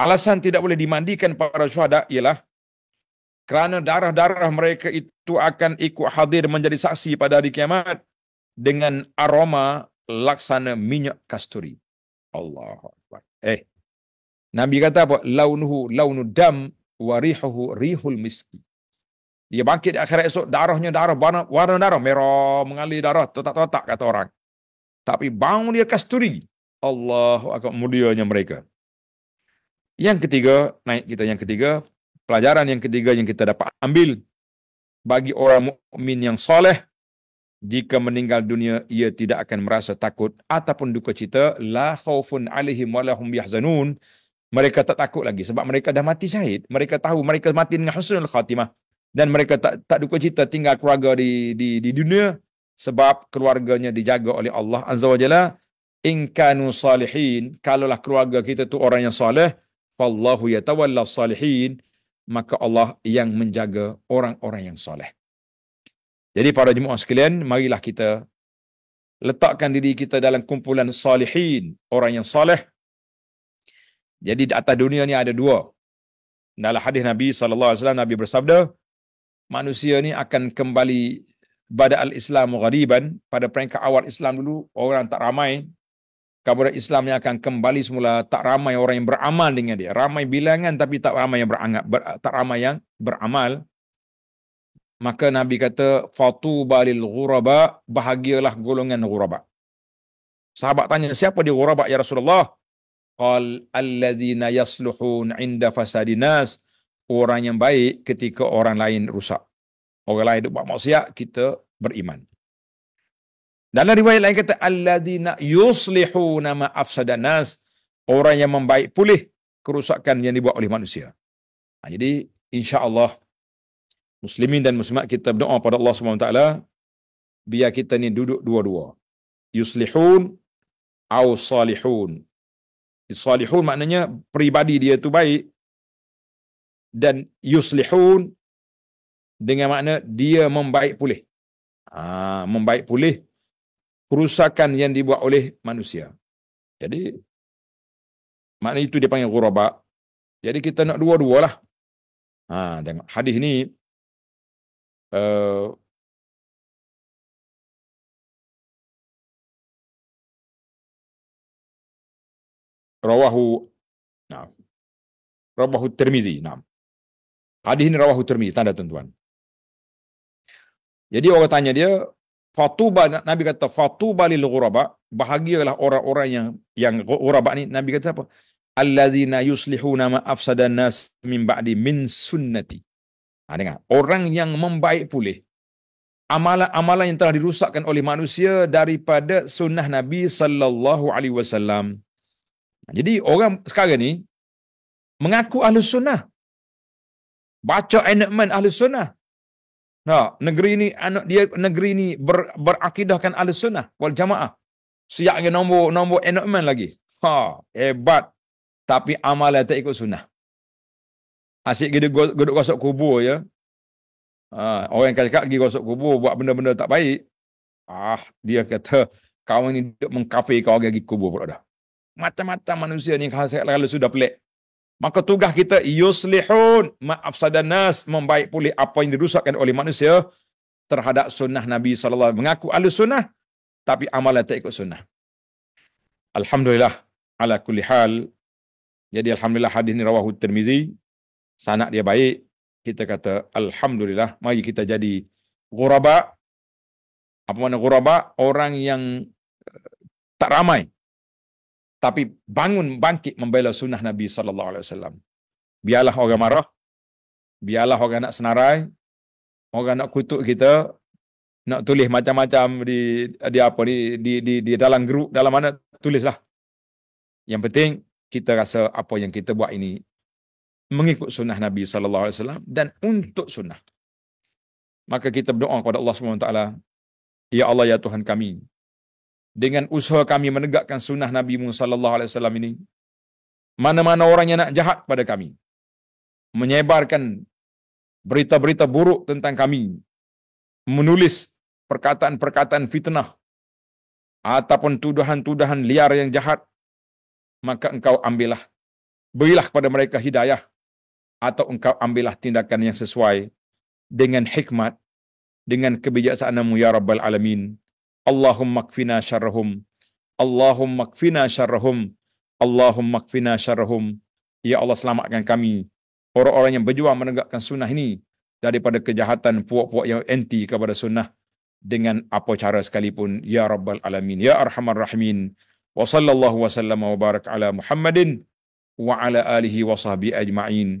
S1: Alasan tidak boleh dimandikan para syuhada ialah kerana darah-darah mereka itu akan ikut hadir menjadi saksi pada hari kiamat dengan aroma laksana minyak kasturi. Allah. Eh. Nabi kata apa? Launuhu launu dam wa rihuhu rihul miski. Dia bangkit di akhirat esok, darahnya darah, warna, warna darah, merah, mengalir darah, totak-totak kata orang. Tapi bau dia kasturi. Allah akan mulianya mereka. Yang ketiga, naik kita yang ketiga, pelajaran yang ketiga yang kita dapat ambil bagi orang mukmin yang soleh, jika meninggal dunia ia tidak akan merasa takut ataupun duka cita la khaufun alaihim wala hum yahzanun mereka tak takut lagi sebab mereka dah mati syahid mereka tahu mereka mati dengan husnul khatimah dan mereka tak tak duka cita tinggal keluarga di di di dunia sebab keluarganya dijaga oleh Allah azza wajalla in kanu salihin kalaulah keluarga kita tu orang yang soleh fallahu yatawalla salihin maka Allah yang menjaga orang-orang yang soleh jadi para jemaah sekalian, marilah kita letakkan diri kita dalam kumpulan salihin, orang yang saleh. Jadi di atas dunia ni ada dua. Dalam hadis Nabi sallallahu alaihi wasallam Nabi bersabda, manusia ni akan kembali pada al-Islam ghariban, pada peringkat awal Islam dulu orang tak ramai. Kepada Islam yang akan kembali semula tak ramai orang yang beramal dengan dia. Ramai bilangan tapi tak ramai yang beranggap, ber, tak ramai yang beramal. Maka Nabi kata, Fatu balil ghuraba, bahagialah golongan ghuraba. Sahabat tanya, siapa di ghuraba ya Rasulullah? Qal alladhina yasluhun inda fasadinas. Orang yang baik ketika orang lain rusak. Orang lain hidup buat maksiat, kita beriman. Dalam riwayat lain kata, alladhina yuslihun ma afsadanas. Orang yang membaik pulih kerusakan yang dibuat oleh manusia. Nah, ha, jadi, insyaAllah, Allah muslimin dan muslimat kita berdoa pada Allah Subhanahu Wa Taala biar kita ni duduk dua-dua. Yuslihun au salihun. Salihun maknanya peribadi dia tu baik dan yuslihun dengan makna dia membaik pulih. Ha, membaik pulih kerusakan yang dibuat oleh manusia. Jadi maknanya itu dia panggil ghuraba. Jadi kita nak dua-dualah. Ha, tengok hadis ni Э, rawahu nah rawahu tirmizi nam hadis ini rawahu tirmizi tanda tentuan. jadi orang tanya dia fatuba nabi kata fatuba lil ghuraba bahagialah orang-orang yang yang ghuraba ni nabi kata apa allazina yuslihuna ma afsada nas min ba'di min sunnati Ha, dengar. Orang yang membaik pulih. Amalan-amalan yang telah dirusakkan oleh manusia daripada sunnah Nabi sallallahu alaihi wasallam. Ha, jadi orang sekarang ni mengaku ahli sunnah. Baca enactment ahli sunnah. Ha, negeri ni anak dia negeri ni ber, berakidahkan ahli sunnah wal jamaah. Siap dengan nombor nombor enactment lagi. Ha, hebat. Tapi amalan tak ikut sunnah. Asyik dia duduk gosok kubur je. Ya. Ha, orang kata cakap pergi gosok kubur buat benda-benda tak baik. Ah, dia kata kau ni duduk mengkafir kau orang pergi kubur pula dah. Macam-macam manusia ni kalau sudah pelik. Maka tugas kita yuslihun ma'afsadanas membaik pulih apa yang dirusakkan oleh manusia terhadap sunnah Nabi SAW. Mengaku ahli sunnah tapi amalan tak ikut sunnah. Alhamdulillah ala kulli hal. Jadi alhamdulillah hadis ni rawahu Tirmizi sanak dia baik, kita kata alhamdulillah mari kita jadi ghuraba. Apa makna ghuraba? Orang yang eh, tak ramai tapi bangun bangkit membela sunnah Nabi saw. alaihi wasallam. Biarlah orang marah, biarlah orang nak senarai, orang nak kutuk kita, nak tulis macam-macam di di apa di di di, di dalam grup dalam mana tulislah. Yang penting kita rasa apa yang kita buat ini mengikut sunnah Nabi saw dan untuk sunnah. Maka kita berdoa kepada Allah SWT. ya Allah ya Tuhan kami, dengan usaha kami menegakkan sunnah Nabi Muhammad sallallahu ini, mana-mana orang yang nak jahat pada kami, menyebarkan berita-berita buruk tentang kami, menulis perkataan-perkataan fitnah ataupun tuduhan-tuduhan liar yang jahat, maka engkau ambillah, berilah kepada mereka hidayah atau engkau ambillah tindakan yang sesuai dengan hikmat, dengan kebijaksanaanmu ya Rabbal Alamin. Allahumma kfina syarrahum. Allahumma kfina syarrahum. Allahumma kfina syarrahum. Ya Allah selamatkan kami. Orang-orang yang berjuang menegakkan sunnah ini daripada kejahatan puak-puak yang anti kepada sunnah dengan apa cara sekalipun ya rabbal alamin ya arhamar rahimin wa sallallahu wa sallama wa baraka ala muhammadin wa ala alihi wa sahbihi ajma'in